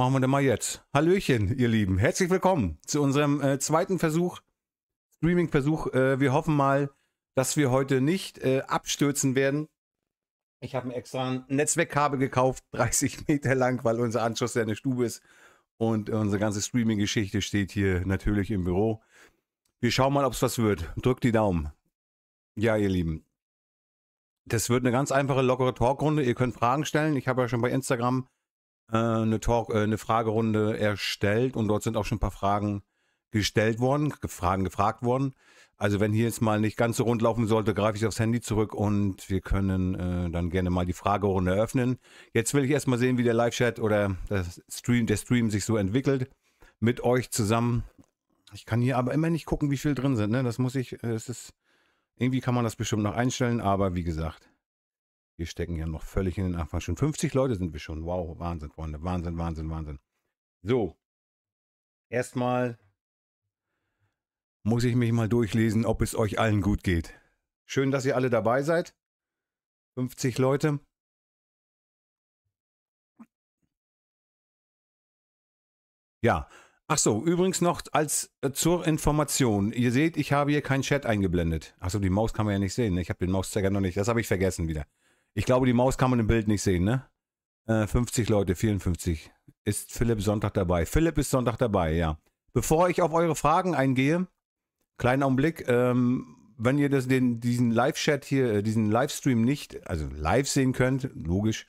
Machen wir denn mal jetzt. Hallöchen, ihr Lieben. Herzlich willkommen zu unserem äh, zweiten Versuch, Streaming-Versuch. Äh, wir hoffen mal, dass wir heute nicht äh, abstürzen werden. Ich habe mir extra ein Netzwerkkabel gekauft, 30 Meter lang, weil unser Anschluss ja eine Stube ist. Und unsere ganze Streaming-Geschichte steht hier natürlich im Büro. Wir schauen mal, ob es was wird. Drückt die Daumen. Ja, ihr Lieben. Das wird eine ganz einfache, lockere Talkrunde. Ihr könnt Fragen stellen. Ich habe ja schon bei Instagram äh, eine, Talk, äh, eine Fragerunde erstellt und dort sind auch schon ein paar Fragen gestellt worden, Fragen gefragt worden. Also wenn hier jetzt mal nicht ganz so rund laufen sollte, greife ich aufs Handy zurück und wir können äh, dann gerne mal die Fragerunde eröffnen. Jetzt will ich erstmal sehen, wie der Live-Chat oder Stream, der Stream sich so entwickelt mit euch zusammen. Ich kann hier aber immer nicht gucken, wie viel drin sind. Ne? Das muss ich, äh, es ist, irgendwie kann man das bestimmt noch einstellen, aber wie gesagt, wir stecken ja noch völlig in den Anfang. Schon 50 Leute sind wir schon. Wow, Wahnsinn, Freunde. Wahnsinn, Wahnsinn, Wahnsinn. So. Erstmal muss ich mich mal durchlesen, ob es euch allen gut geht. Schön, dass ihr alle dabei seid. 50 Leute. Ja. Ach so, übrigens noch als äh, zur Information. Ihr seht, ich habe hier keinen Chat eingeblendet. Achso, die Maus kann man ja nicht sehen. Ne? Ich habe den Mauszeiger noch nicht. Das habe ich vergessen wieder. Ich glaube, die Maus kann man im Bild nicht sehen, ne? Äh, 50 Leute, 54. Ist Philipp Sonntag dabei? Philipp ist Sonntag dabei, ja. Bevor ich auf eure Fragen eingehe, kleinen Augenblick, ähm, wenn ihr das, den, diesen Live-Chat hier, äh, diesen Livestream nicht, also live sehen könnt, logisch,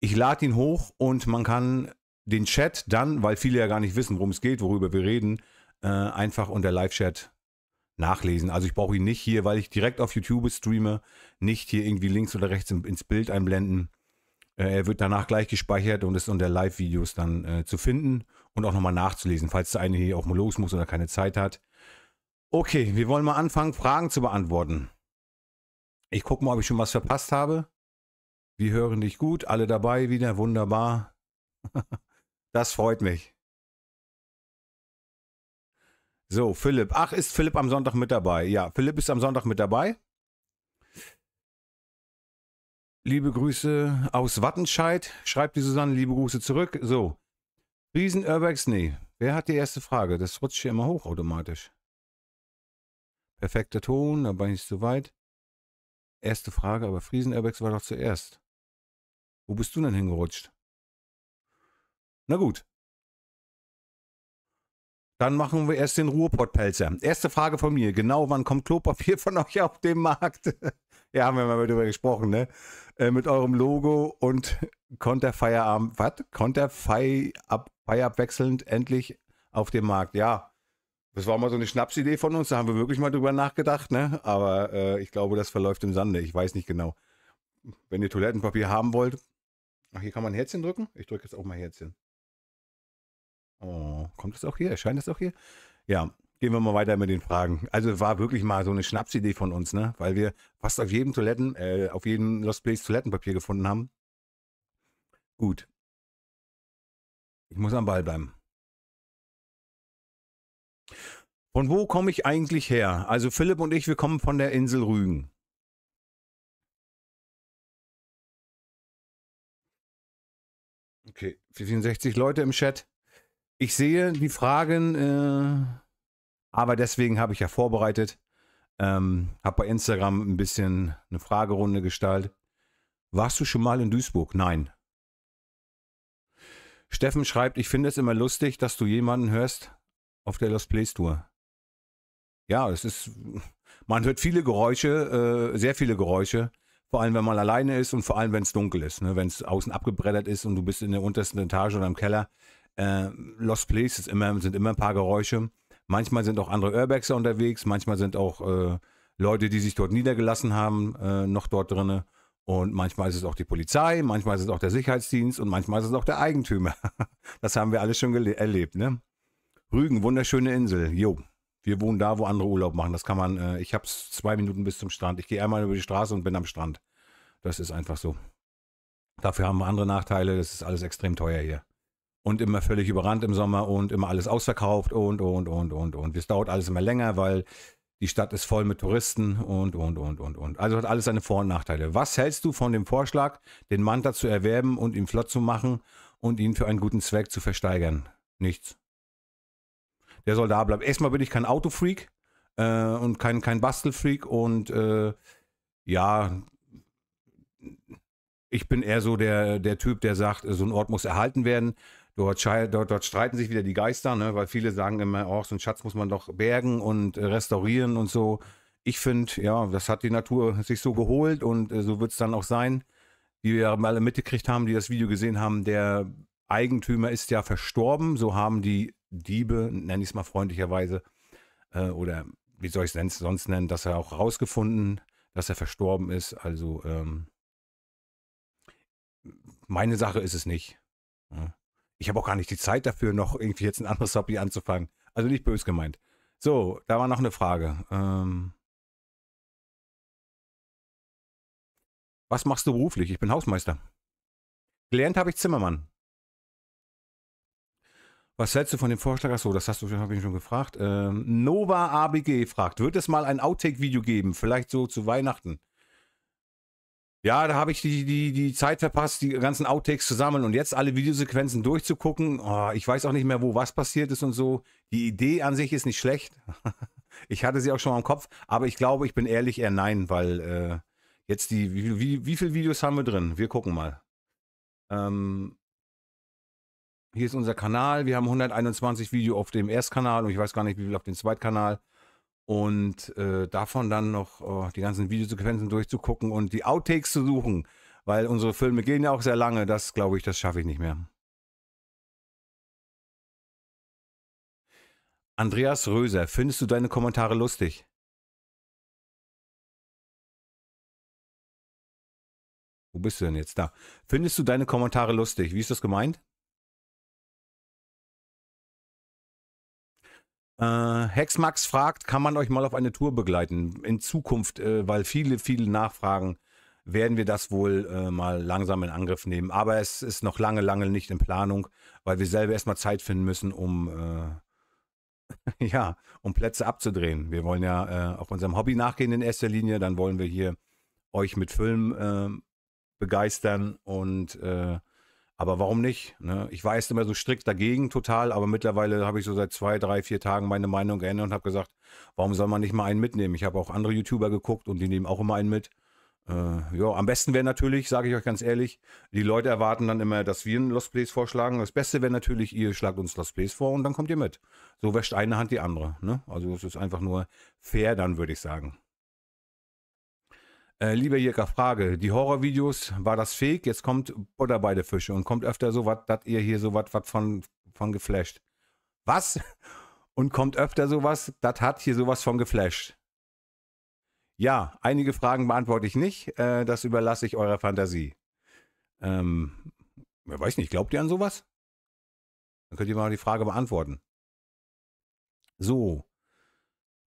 ich lade ihn hoch und man kann den Chat dann, weil viele ja gar nicht wissen, worum es geht, worüber wir reden, äh, einfach unter Live-Chat nachlesen. Also ich brauche ihn nicht hier, weil ich direkt auf YouTube streame, nicht hier irgendwie links oder rechts ins Bild einblenden. Äh, er wird danach gleich gespeichert und ist unter Live-Videos dann äh, zu finden und auch nochmal nachzulesen, falls der eine hier auch mal los muss oder keine Zeit hat. Okay, wir wollen mal anfangen, Fragen zu beantworten. Ich gucke mal, ob ich schon was verpasst habe. Wir hören dich gut, alle dabei wieder, wunderbar. Das freut mich. So, Philipp. Ach, ist Philipp am Sonntag mit dabei? Ja, Philipp ist am Sonntag mit dabei. Liebe Grüße aus Wattenscheid, schreibt die Susanne. Liebe Grüße zurück. So, riesen urbex nee. Wer hat die erste Frage? Das rutscht hier immer hoch automatisch. Perfekter Ton, aber nicht so weit. Erste Frage, aber friesen urbex war doch zuerst. Wo bist du denn hingerutscht? Na gut, dann machen wir erst den Ruhrpottpelzer. Erste Frage von mir. Genau, wann kommt Klopapier von euch auf den Markt? ja, haben wir mal darüber gesprochen, ne? Äh, mit eurem Logo und Konterfeierabend. Was? Konterfei ab, endlich auf dem Markt. Ja, das war mal so eine Schnapsidee von uns. Da haben wir wirklich mal drüber nachgedacht, ne? Aber äh, ich glaube, das verläuft im Sande. Ich weiß nicht genau. Wenn ihr Toilettenpapier haben wollt, ach, hier kann man ein Herzchen drücken. Ich drücke jetzt auch mal Herzchen. Oh, kommt es auch hier? Erscheint es auch hier? Ja, gehen wir mal weiter mit den Fragen. Also war wirklich mal so eine Schnapsidee von uns, ne? Weil wir fast auf jedem Toiletten, äh, auf jedem Lost Place Toilettenpapier gefunden haben. Gut. Ich muss am Ball bleiben. Von wo komme ich eigentlich her? Also Philipp und ich, wir kommen von der Insel Rügen. Okay, 64 Leute im Chat. Ich sehe die Fragen, äh, aber deswegen habe ich ja vorbereitet. Ähm, habe bei Instagram ein bisschen eine Fragerunde gestaltet. Warst du schon mal in Duisburg? Nein. Steffen schreibt, ich finde es immer lustig, dass du jemanden hörst auf der Lost Place Tour. Ja, es ist, man hört viele Geräusche, äh, sehr viele Geräusche, vor allem wenn man alleine ist und vor allem wenn es dunkel ist, ne? wenn es außen abgebreddert ist und du bist in der untersten Etage oder im Keller, äh, Lost Places immer, sind immer ein paar Geräusche. Manchmal sind auch andere Urbexer unterwegs, manchmal sind auch äh, Leute, die sich dort niedergelassen haben, äh, noch dort drinne. Und manchmal ist es auch die Polizei, manchmal ist es auch der Sicherheitsdienst und manchmal ist es auch der Eigentümer. Das haben wir alles schon erlebt, ne? Rügen, wunderschöne Insel. Jo, wir wohnen da, wo andere Urlaub machen. Das kann man, äh, ich habe es zwei Minuten bis zum Strand. Ich gehe einmal über die Straße und bin am Strand. Das ist einfach so. Dafür haben wir andere Nachteile. Das ist alles extrem teuer hier und immer völlig überrannt im Sommer und immer alles ausverkauft und, und, und, und, und. Es dauert alles immer länger, weil die Stadt ist voll mit Touristen und, und, und, und, und. Also hat alles seine Vor- und Nachteile. Was hältst du von dem Vorschlag, den Manta zu erwerben und ihn flott zu machen und ihn für einen guten Zweck zu versteigern? Nichts. Der soll da bleiben. Erstmal bin ich kein Autofreak äh, und kein, kein Bastelfreak und äh, ja, ich bin eher so der, der Typ, der sagt, so ein Ort muss erhalten werden Dort, dort, dort, streiten sich wieder die Geister, ne? weil viele sagen immer, oh, so einen Schatz muss man doch bergen und äh, restaurieren und so. Ich finde, ja, das hat die Natur sich so geholt und äh, so wird es dann auch sein. Wie wir alle mitgekriegt haben, die das Video gesehen haben, der Eigentümer ist ja verstorben. So haben die Diebe, nenne ich es mal freundlicherweise, äh, oder wie soll ich es sonst nennen, dass er auch rausgefunden, dass er verstorben ist. Also ähm, meine Sache ist es nicht. Ja. Ne ich habe auch gar nicht die Zeit dafür, noch irgendwie jetzt ein anderes Hobby anzufangen. Also nicht böse gemeint. So, da war noch eine Frage. Ähm, was machst du beruflich? Ich bin Hausmeister. Gelernt habe ich Zimmermann. Was hältst du von dem Vorschlag? Achso, das hast du schon, ich schon gefragt. Ähm, Nova ABG fragt, wird es mal ein Outtake-Video geben? Vielleicht so zu Weihnachten? Ja, da habe ich die, die, die Zeit verpasst, die ganzen Outtakes zu sammeln und jetzt alle Videosequenzen durchzugucken. Oh, ich weiß auch nicht mehr, wo was passiert ist und so. Die Idee an sich ist nicht schlecht. ich hatte sie auch schon mal im Kopf, aber ich glaube, ich bin ehrlich eher nein, weil äh, jetzt die, wie, wie, wie viele Videos haben wir drin? Wir gucken mal. Ähm, hier ist unser Kanal. Wir haben 121 Videos auf dem Erstkanal und ich weiß gar nicht, wie viel auf dem Zweitkanal und äh, davon dann noch oh, die ganzen Videosequenzen durchzugucken und die Outtakes zu suchen, weil unsere Filme gehen ja auch sehr lange. Das glaube ich, das schaffe ich nicht mehr. Andreas Röser, findest du deine Kommentare lustig? Wo bist du denn jetzt da? Findest du deine Kommentare lustig? Wie ist das gemeint? Äh, Hexmax fragt, kann man euch mal auf eine Tour begleiten? In Zukunft, äh, weil viele, viele nachfragen, werden wir das wohl äh, mal langsam in Angriff nehmen. Aber es ist noch lange, lange nicht in Planung, weil wir selber erstmal Zeit finden müssen, um, äh, ja, um Plätze abzudrehen. Wir wollen ja äh, auch unserem Hobby nachgehen in erster Linie. Dann wollen wir hier euch mit Film äh, begeistern und aber warum nicht? Ne? Ich war erst immer so strikt dagegen total, aber mittlerweile habe ich so seit zwei, drei, vier Tagen meine Meinung geändert und habe gesagt, warum soll man nicht mal einen mitnehmen? Ich habe auch andere YouTuber geguckt und die nehmen auch immer einen mit. Äh, ja, am besten wäre natürlich, sage ich euch ganz ehrlich, die Leute erwarten dann immer, dass wir einen Lost Place vorschlagen. Das Beste wäre natürlich, ihr schlagt uns Lost Place vor und dann kommt ihr mit. So wäscht eine Hand die andere. Ne? Also es ist einfach nur fair dann, würde ich sagen. Äh, lieber Jirka, Frage. Die Horrorvideos, war das fake? Jetzt kommt oder beide Fische und kommt öfter so was, dass ihr hier so was von, von geflasht. Was? Und kommt öfter sowas, das hat hier sowas von geflasht. Ja, einige Fragen beantworte ich nicht. Äh, das überlasse ich eurer Fantasie. Ähm, wer weiß nicht, glaubt ihr an sowas? Dann könnt ihr mal die Frage beantworten. So.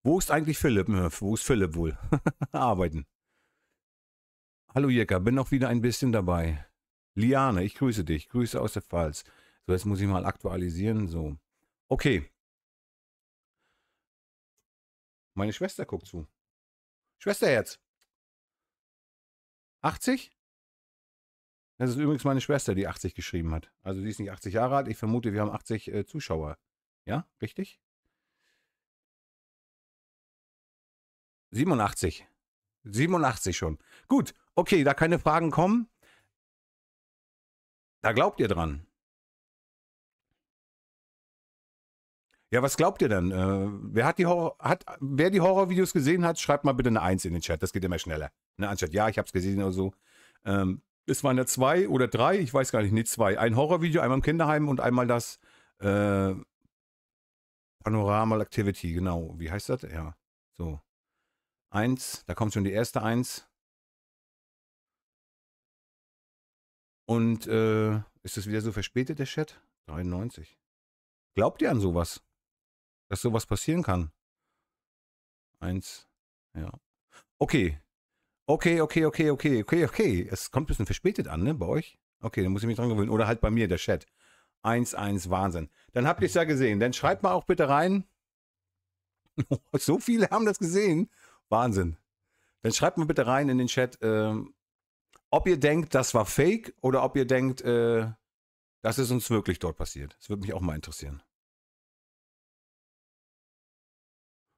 Wo ist eigentlich Philipp? Hm, wo ist Philipp wohl? Arbeiten. Hallo Jirka, bin noch wieder ein bisschen dabei. Liane, ich grüße dich. Grüße aus der Pfalz. So, jetzt muss ich mal aktualisieren. So. Okay. Meine Schwester guckt zu. Schwesterherz. 80? Das ist übrigens meine Schwester, die 80 geschrieben hat. Also sie ist nicht 80 Jahre alt. Ich vermute, wir haben 80 äh, Zuschauer. Ja, richtig? 87. 87 schon. Gut, okay, da keine Fragen kommen. Da glaubt ihr dran. Ja, was glaubt ihr denn? Äh, wer hat die Horror, hat, wer die Horrorvideos gesehen hat, schreibt mal bitte eine 1 in den Chat. Das geht immer schneller. Ne, anstatt ja, ich hab's gesehen oder so. Ähm, es waren ja zwei oder drei, ich weiß gar nicht, nicht zwei. Ein Horrorvideo, einmal im Kinderheim und einmal das äh, Panoramal Activity, genau. Wie heißt das? Ja, so. Eins, da kommt schon die erste Eins. Und äh, ist es wieder so verspätet, der Chat? 93. Glaubt ihr an sowas? Dass sowas passieren kann? Eins, ja. Okay. Okay, okay, okay, okay, okay, okay. Es kommt ein bisschen verspätet an, ne, bei euch? Okay, dann muss ich mich dran gewöhnen. Oder halt bei mir, der Chat. 1-1, Wahnsinn. Dann habt ihr es ja gesehen. Dann schreibt mal auch bitte rein. so viele haben das gesehen. Wahnsinn. Dann schreibt mal bitte rein in den Chat, ähm, ob ihr denkt, das war fake oder ob ihr denkt, äh, das ist uns wirklich dort passiert. Das würde mich auch mal interessieren.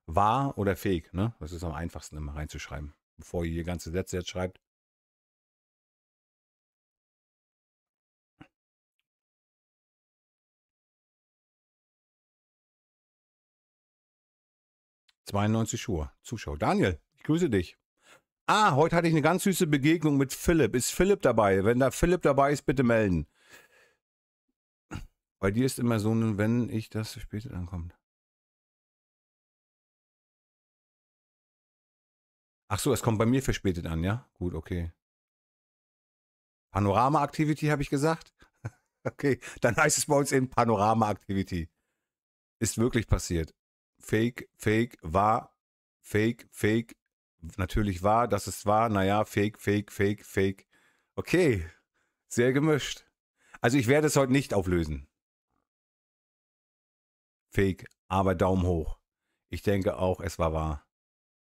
Wahr oder fake, ne? Das ist am einfachsten immer reinzuschreiben, bevor ihr hier ganze Sätze jetzt schreibt. 92 Uhr. Zuschauer. Daniel, ich grüße dich. Ah, heute hatte ich eine ganz süße Begegnung mit Philipp. Ist Philipp dabei? Wenn da Philipp dabei ist, bitte melden. Bei dir ist immer so, wenn ich das später ankommt. Ach so, es kommt bei mir verspätet an, ja? Gut, okay. Panorama-Activity habe ich gesagt. okay, dann heißt es bei uns eben Panorama-Activity. Ist wirklich passiert. Fake, Fake, wahr, Fake, Fake, natürlich wahr, dass es wahr, naja, Fake, Fake, Fake, Fake. Okay, sehr gemischt. Also ich werde es heute nicht auflösen. Fake, aber Daumen hoch. Ich denke auch, es war wahr.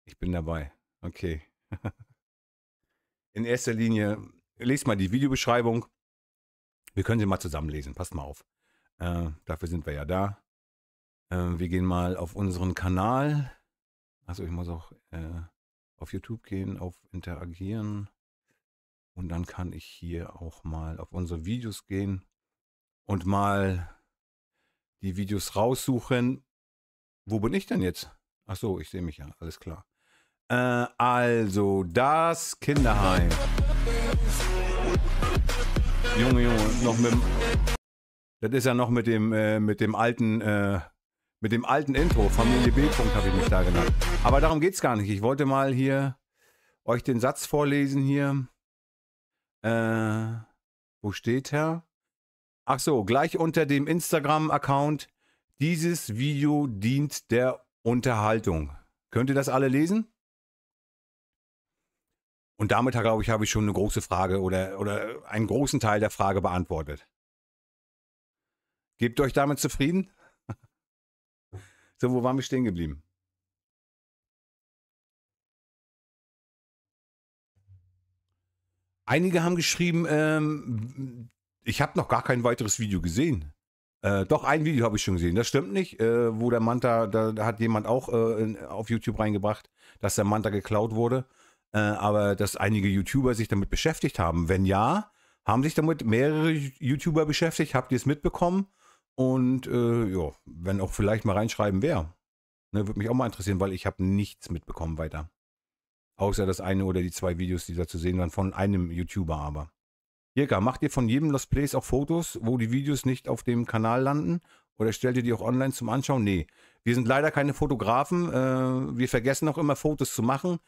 Ich bin dabei. Okay. In erster Linie, lest mal die Videobeschreibung. Wir können sie mal zusammenlesen. Passt mal auf. Äh, dafür sind wir ja da. Ähm, wir gehen mal auf unseren Kanal. Also ich muss auch äh, auf YouTube gehen, auf Interagieren. Und dann kann ich hier auch mal auf unsere Videos gehen und mal die Videos raussuchen. Wo bin ich denn jetzt? Ach so, ich sehe mich ja, alles klar. Äh, also, das Kinderheim. Junge, Junge, noch mit dem, Das ist ja noch mit dem, äh, mit dem alten äh, mit dem alten Intro, Familie b habe ich mich da genannt. Aber darum geht es gar nicht. Ich wollte mal hier euch den Satz vorlesen hier. Äh, wo steht er? Ach so, gleich unter dem Instagram-Account. Dieses Video dient der Unterhaltung. Könnt ihr das alle lesen? Und damit, glaube ich, habe ich schon eine große Frage oder, oder einen großen Teil der Frage beantwortet. Gebt euch damit zufrieden? So, wo waren wir stehen geblieben? Einige haben geschrieben, ähm, ich habe noch gar kein weiteres Video gesehen. Äh, doch, ein Video habe ich schon gesehen. Das stimmt nicht, äh, wo der Manta, da, da hat jemand auch äh, auf YouTube reingebracht, dass der Manta geklaut wurde. Äh, aber dass einige YouTuber sich damit beschäftigt haben. Wenn ja, haben sich damit mehrere YouTuber beschäftigt? Habt ihr es mitbekommen? Und äh, ja, wenn auch vielleicht mal reinschreiben, wäre, Ne, Würde mich auch mal interessieren, weil ich habe nichts mitbekommen weiter. Außer das eine oder die zwei Videos, die da zu sehen waren, von einem YouTuber aber. Jirka, macht ihr von jedem Lost Plays auch Fotos, wo die Videos nicht auf dem Kanal landen? Oder stellt ihr die auch online zum Anschauen? Nee. Wir sind leider keine Fotografen. Äh, wir vergessen auch immer Fotos zu machen.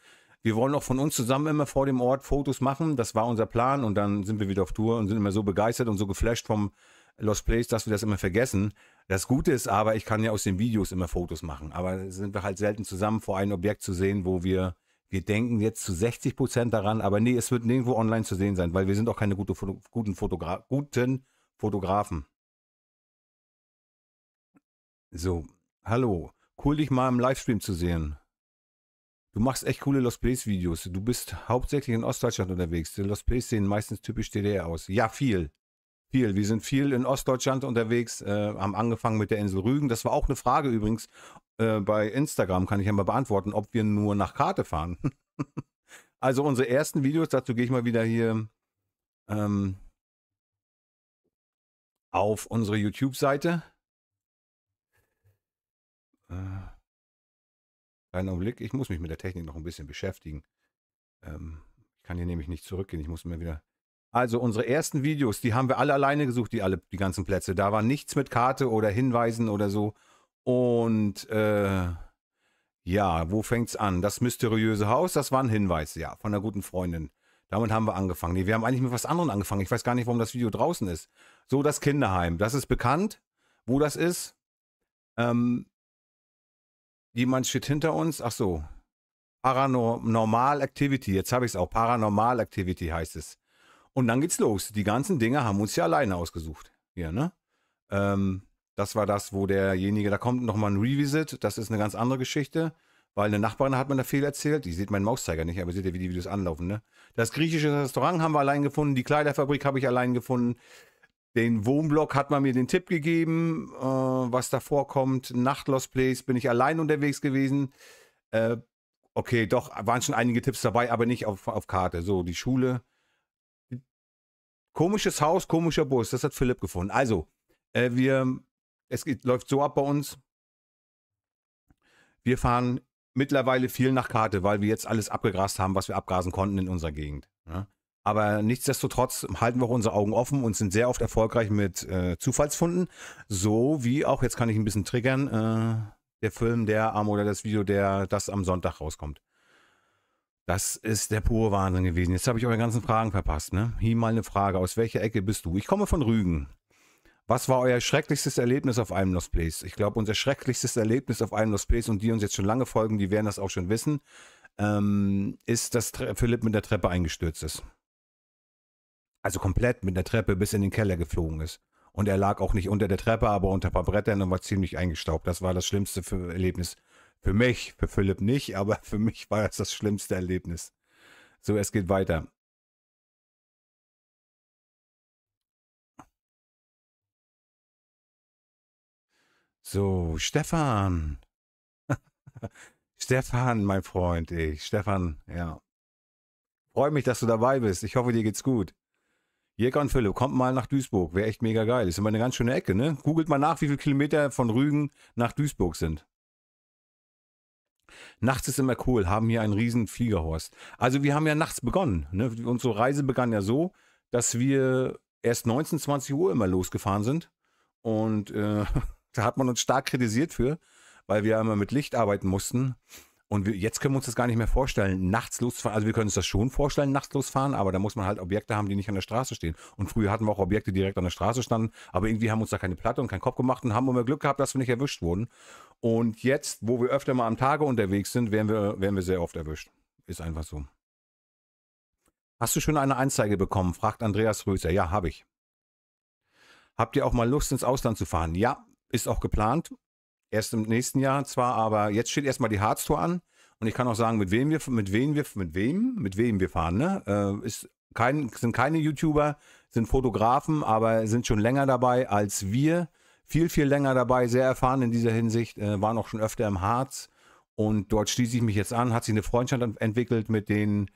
Wir wollen auch von uns zusammen immer vor dem Ort Fotos machen. Das war unser Plan und dann sind wir wieder auf Tour und sind immer so begeistert und so geflasht vom, Lost Place, dass wir das immer vergessen. Das Gute ist aber, ich kann ja aus den Videos immer Fotos machen. Aber sind wir halt selten zusammen vor einem Objekt zu sehen, wo wir, wir denken jetzt zu 60 Prozent daran, aber nee, es wird nirgendwo online zu sehen sein, weil wir sind auch keine gute, guten, Fotogra guten Fotografen. So, hallo. Cool, dich mal im Livestream zu sehen. Du machst echt coole Lost Place Videos. Du bist hauptsächlich in Ostdeutschland unterwegs. Die Lost Place sehen meistens typisch DDR aus. Ja, viel. Viel. Wir sind viel in Ostdeutschland unterwegs, äh, haben angefangen mit der Insel Rügen. Das war auch eine Frage übrigens äh, bei Instagram, kann ich einmal beantworten, ob wir nur nach Karte fahren. also unsere ersten Videos, dazu gehe ich mal wieder hier ähm, auf unsere YouTube-Seite. Äh, einen Augenblick, ich muss mich mit der Technik noch ein bisschen beschäftigen. Ähm, ich kann hier nämlich nicht zurückgehen, ich muss mir wieder also unsere ersten Videos, die haben wir alle alleine gesucht, die alle die ganzen Plätze. Da war nichts mit Karte oder Hinweisen oder so. Und äh, ja, wo fängt's an? Das mysteriöse Haus, das war ein Hinweis, ja, von einer guten Freundin. Damit haben wir angefangen. Nee, wir haben eigentlich mit was anderem angefangen. Ich weiß gar nicht, warum das Video draußen ist. So, das Kinderheim. Das ist bekannt, wo das ist. Ähm, jemand steht hinter uns. Ach so. Paranormal Activity. Jetzt habe ich es auch. Paranormal Activity heißt es. Und dann geht's los. Die ganzen Dinge haben uns ja alleine ausgesucht. Hier, ne? Ähm, das war das, wo derjenige, da kommt nochmal ein Revisit. Das ist eine ganz andere Geschichte, weil eine Nachbarin hat mir da viel erzählt. Die sieht meinen Mauszeiger nicht, aber seht ihr, wie die Videos anlaufen, ne? Das griechische Restaurant haben wir allein gefunden. Die Kleiderfabrik habe ich allein gefunden. Den Wohnblock hat man mir den Tipp gegeben, äh, was da vorkommt. Nachtloss Place bin ich allein unterwegs gewesen. Äh, okay, doch, waren schon einige Tipps dabei, aber nicht auf, auf Karte. So, die Schule Komisches Haus, komischer Bus. Das hat Philipp gefunden. Also, äh, wir, es geht, läuft so ab bei uns. Wir fahren mittlerweile viel nach Karte, weil wir jetzt alles abgegrast haben, was wir abgrasen konnten in unserer Gegend. Ne? Aber nichtsdestotrotz halten wir auch unsere Augen offen und sind sehr oft erfolgreich mit äh, Zufallsfunden. So wie auch, jetzt kann ich ein bisschen triggern, äh, der Film, der am oder das Video, der das am Sonntag rauskommt. Das ist der pure Wahnsinn gewesen. Jetzt habe ich eure ganzen Fragen verpasst. Ne? Hier mal eine Frage. Aus welcher Ecke bist du? Ich komme von Rügen. Was war euer schrecklichstes Erlebnis auf einem Lost Place? Ich glaube, unser schrecklichstes Erlebnis auf einem Lost Place und die uns jetzt schon lange folgen, die werden das auch schon wissen, ähm, ist, dass Tre Philipp mit der Treppe eingestürzt ist. Also komplett mit der Treppe bis in den Keller geflogen ist. Und er lag auch nicht unter der Treppe, aber unter ein paar Brettern und war ziemlich eingestaubt. Das war das schlimmste Erlebnis für mich, für Philipp nicht, aber für mich war das das schlimmste Erlebnis. So, es geht weiter. So, Stefan. Stefan, mein Freund, ich. Stefan, ja. Freue mich, dass du dabei bist. Ich hoffe, dir geht's gut. Jäger und Philipp, kommt mal nach Duisburg. Wäre echt mega geil. Ist immer eine ganz schöne Ecke, ne? Googelt mal nach, wie viele Kilometer von Rügen nach Duisburg sind. Nachts ist immer cool, haben hier einen riesen Fliegerhorst. Also wir haben ja nachts begonnen. Ne? Unsere Reise begann ja so, dass wir erst 19, 20 Uhr immer losgefahren sind. Und äh, da hat man uns stark kritisiert für, weil wir ja immer mit Licht arbeiten mussten. Und wir, jetzt können wir uns das gar nicht mehr vorstellen, nachts losfahren. Also wir können uns das schon vorstellen, nachts losfahren, aber da muss man halt Objekte haben, die nicht an der Straße stehen. Und früher hatten wir auch Objekte, die direkt an der Straße standen, aber irgendwie haben uns da keine Platte und keinen Kopf gemacht und haben immer Glück gehabt, dass wir nicht erwischt wurden. Und jetzt, wo wir öfter mal am Tage unterwegs sind, werden wir, werden wir sehr oft erwischt. Ist einfach so. Hast du schon eine Anzeige bekommen? fragt Andreas Röser. Ja, habe ich. Habt ihr auch mal Lust, ins Ausland zu fahren? Ja, ist auch geplant. Erst im nächsten Jahr zwar, aber jetzt steht erstmal die Harztour an. Und ich kann auch sagen, mit wem wir, mit wem wir, mit wem, mit wem wir fahren, ne? Äh, ist kein, sind keine YouTuber, sind Fotografen, aber sind schon länger dabei als wir. Viel, viel länger dabei, sehr erfahren in dieser Hinsicht, äh, waren auch schon öfter im Harz. Und dort schließe ich mich jetzt an, hat sich eine Freundschaft entwickelt mit den,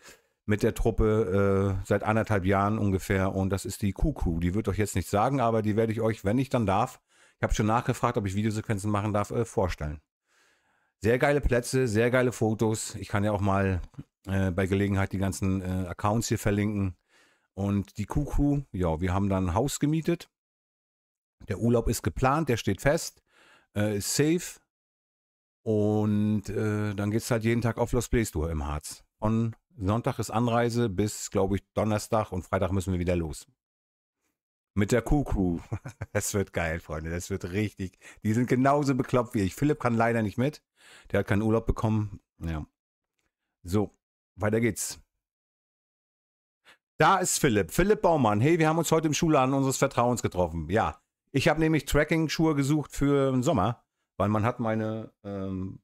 mit der Truppe äh, seit anderthalb Jahren ungefähr. Und das ist die Kuku. Die wird euch jetzt nicht sagen, aber die werde ich euch, wenn ich dann darf, ich habe schon nachgefragt, ob ich Videosequenzen machen darf, äh, vorstellen. Sehr geile Plätze, sehr geile Fotos. Ich kann ja auch mal äh, bei Gelegenheit die ganzen äh, Accounts hier verlinken. Und die Kuku, ja, wir haben dann ein Haus gemietet. Der Urlaub ist geplant, der steht fest, äh, ist safe. Und äh, dann geht es halt jeden Tag auf Los Blastur im Harz. Von Sonntag ist Anreise bis, glaube ich, Donnerstag und Freitag müssen wir wieder los. Mit der Kuku. Es wird geil, Freunde. Das wird richtig. Die sind genauso bekloppt wie ich. Philipp kann leider nicht mit. Der hat keinen Urlaub bekommen. Ja. So, weiter geht's. Da ist Philipp. Philipp Baumann. Hey, wir haben uns heute im Schulladen unseres Vertrauens getroffen. Ja. Ich habe nämlich Tracking-Schuhe gesucht für den Sommer, weil man hat meine, ähm,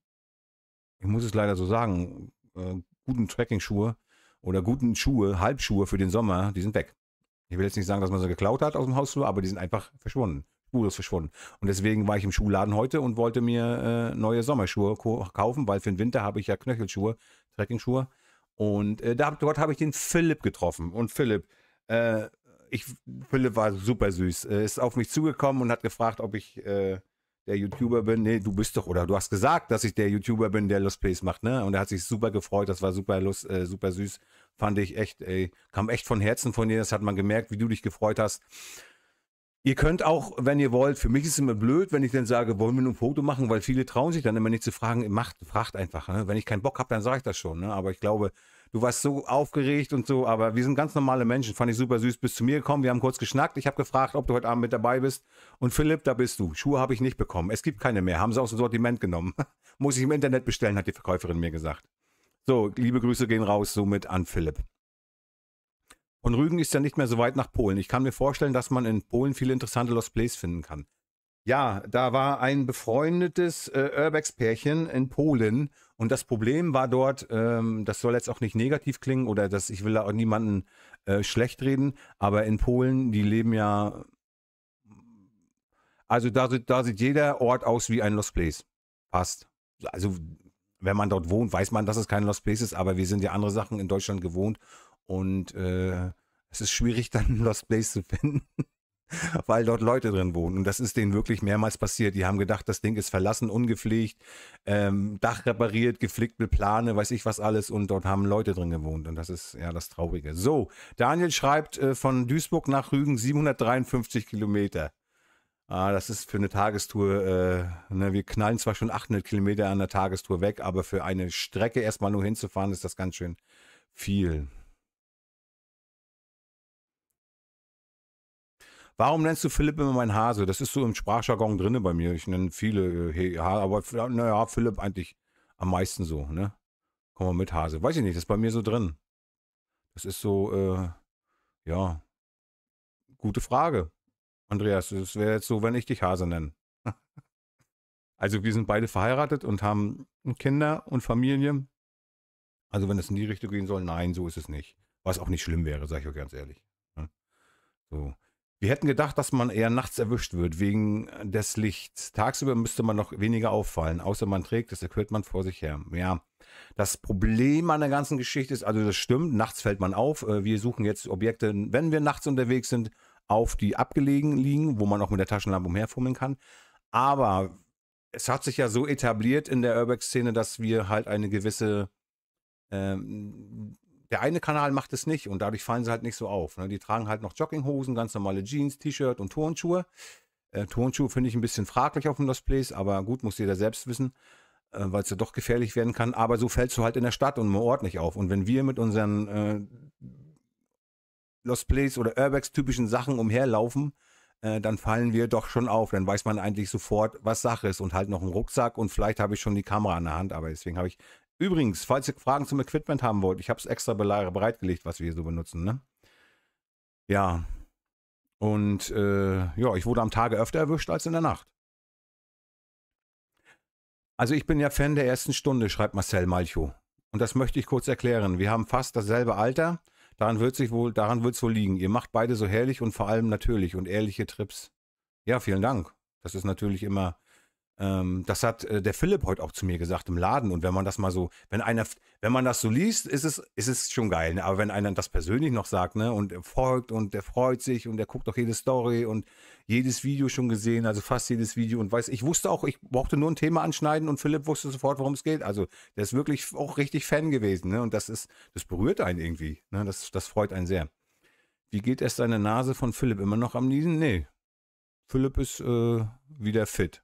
ich muss es leider so sagen, äh, guten Tracking-Schuhe oder guten Schuhe, Halbschuhe für den Sommer, die sind weg. Ich will jetzt nicht sagen, dass man sie geklaut hat aus dem Hausflur, aber die sind einfach verschwunden. Spurlos verschwunden. Und deswegen war ich im Schuhladen heute und wollte mir äh, neue Sommerschuhe kaufen, weil für den Winter habe ich ja Knöchelschuhe, Trekkingschuhe. Und äh, da, dort habe ich den Philipp getroffen. Und Philipp, äh, ich, Philipp war super süß. Äh, ist auf mich zugekommen und hat gefragt, ob ich äh, der YouTuber bin. Nee, du bist doch, oder du hast gesagt, dass ich der YouTuber bin, der Lost Plays macht, ne? Und er hat sich super gefreut. Das war super, lust, äh, super süß. Fand ich echt, ey, kam echt von Herzen von dir. Das hat man gemerkt, wie du dich gefreut hast. Ihr könnt auch, wenn ihr wollt, für mich ist es immer blöd, wenn ich dann sage, wollen wir nur ein Foto machen, weil viele trauen sich dann immer nicht zu fragen. Macht, fragt einfach. Ne? Wenn ich keinen Bock habe, dann sage ich das schon. Ne? Aber ich glaube, du warst so aufgeregt und so, aber wir sind ganz normale Menschen. Fand ich super süß. Bist zu mir gekommen, wir haben kurz geschnackt. Ich habe gefragt, ob du heute Abend mit dabei bist. Und Philipp, da bist du. Schuhe habe ich nicht bekommen. Es gibt keine mehr. Haben sie aus dem Sortiment genommen. Muss ich im Internet bestellen, hat die Verkäuferin mir gesagt. So, liebe Grüße gehen raus somit an Philipp. Und Rügen ist ja nicht mehr so weit nach Polen. Ich kann mir vorstellen, dass man in Polen viele interessante Lost Plays finden kann. Ja, da war ein befreundetes äh, Urbex-Pärchen in Polen und das Problem war dort, ähm, das soll jetzt auch nicht negativ klingen oder das, ich will da auch niemanden äh, schlecht reden, aber in Polen, die leben ja, also da, da sieht jeder Ort aus wie ein Lost Place. Passt. Also wenn man dort wohnt, weiß man, dass es kein Lost Place ist, aber wir sind ja andere Sachen in Deutschland gewohnt und äh, es ist schwierig, dann ein Lost Place zu finden, weil dort Leute drin wohnen. Und das ist denen wirklich mehrmals passiert. Die haben gedacht, das Ding ist verlassen, ungepflegt, ähm, Dach repariert, mit Plane, weiß ich was alles. Und dort haben Leute drin gewohnt. Und das ist ja das Traurige. So, Daniel schreibt äh, von Duisburg nach Rügen 753 Kilometer. Ah, das ist für eine Tagestour, äh, ne, wir knallen zwar schon 800 Kilometer an der Tagestour weg, aber für eine Strecke erstmal nur hinzufahren, ist das ganz schön viel. Warum nennst du Philipp immer mein Hase? Das ist so im Sprachjargon drinne bei mir. Ich nenne viele, äh, hey, aber naja, Philipp eigentlich am meisten so, ne? Komm mal mit Hase. Weiß ich nicht, das ist bei mir so drin. Das ist so, äh, ja, gute Frage. Andreas, es wäre jetzt so, wenn ich dich Hase nenne. Also wir sind beide verheiratet und haben Kinder und Familie. Also wenn es in die Richtung gehen soll, nein, so ist es nicht. Was auch nicht schlimm wäre, sage ich euch ganz ehrlich. Ne? So. Wir hätten gedacht, dass man eher nachts erwischt wird wegen des Lichts. Tagsüber müsste man noch weniger auffallen, außer man trägt das hört man vor sich her. Ja, das Problem an der ganzen Geschichte ist, also das stimmt, nachts fällt man auf. Äh, wir suchen jetzt Objekte, wenn wir nachts unterwegs sind, auf die abgelegen liegen, wo man auch mit der Taschenlampe umherfummeln kann. Aber es hat sich ja so etabliert in der Urbex-Szene, dass wir halt eine gewisse. Ähm, der eine Kanal macht es nicht und dadurch fallen sie halt nicht so auf. Ne? Die tragen halt noch Jogginghosen, ganz normale Jeans, T-Shirt und Turnschuhe. Äh, Turnschuhe finde ich ein bisschen fraglich auf dem Lost Place, aber gut, muss jeder selbst wissen, äh, weil es ja doch gefährlich werden kann. Aber so fällst du halt in der Stadt und im Ort nicht auf. Und wenn wir mit unseren äh, Lost Place oder Urbex typischen Sachen umherlaufen, äh, dann fallen wir doch schon auf. Dann weiß man eigentlich sofort, was Sache ist und halt noch einen Rucksack und vielleicht habe ich schon die Kamera in der Hand, aber deswegen habe ich. Übrigens, falls ihr Fragen zum Equipment haben wollt, ich habe es extra bereitgelegt, was wir hier so benutzen, ne? Ja. Und äh, ja, ich wurde am Tage öfter erwischt als in der Nacht. Also ich bin ja Fan der ersten Stunde, schreibt Marcel Malcho. Und das möchte ich kurz erklären. Wir haben fast dasselbe Alter. Daran wird es wohl, daran wird's wohl liegen. Ihr macht beide so herrlich und vor allem natürlich und ehrliche Trips. Ja, vielen Dank. Das ist natürlich immer ähm, das hat äh, der Philipp heute auch zu mir gesagt im Laden. Und wenn man das mal so, wenn einer, wenn man das so liest, ist es, ist es schon geil. Ne? Aber wenn einer das persönlich noch sagt, ne, und er folgt und der freut sich und der guckt auch jede Story und jedes Video schon gesehen, also fast jedes Video und weiß, ich wusste auch, ich brauchte nur ein Thema anschneiden und Philipp wusste sofort, worum es geht. Also der ist wirklich auch richtig Fan gewesen, ne? Und das ist, das berührt einen irgendwie. Ne? Das, das freut einen sehr. Wie geht es deine Nase von Philipp immer noch am Niesen? Nee. Philipp ist äh, wieder fit.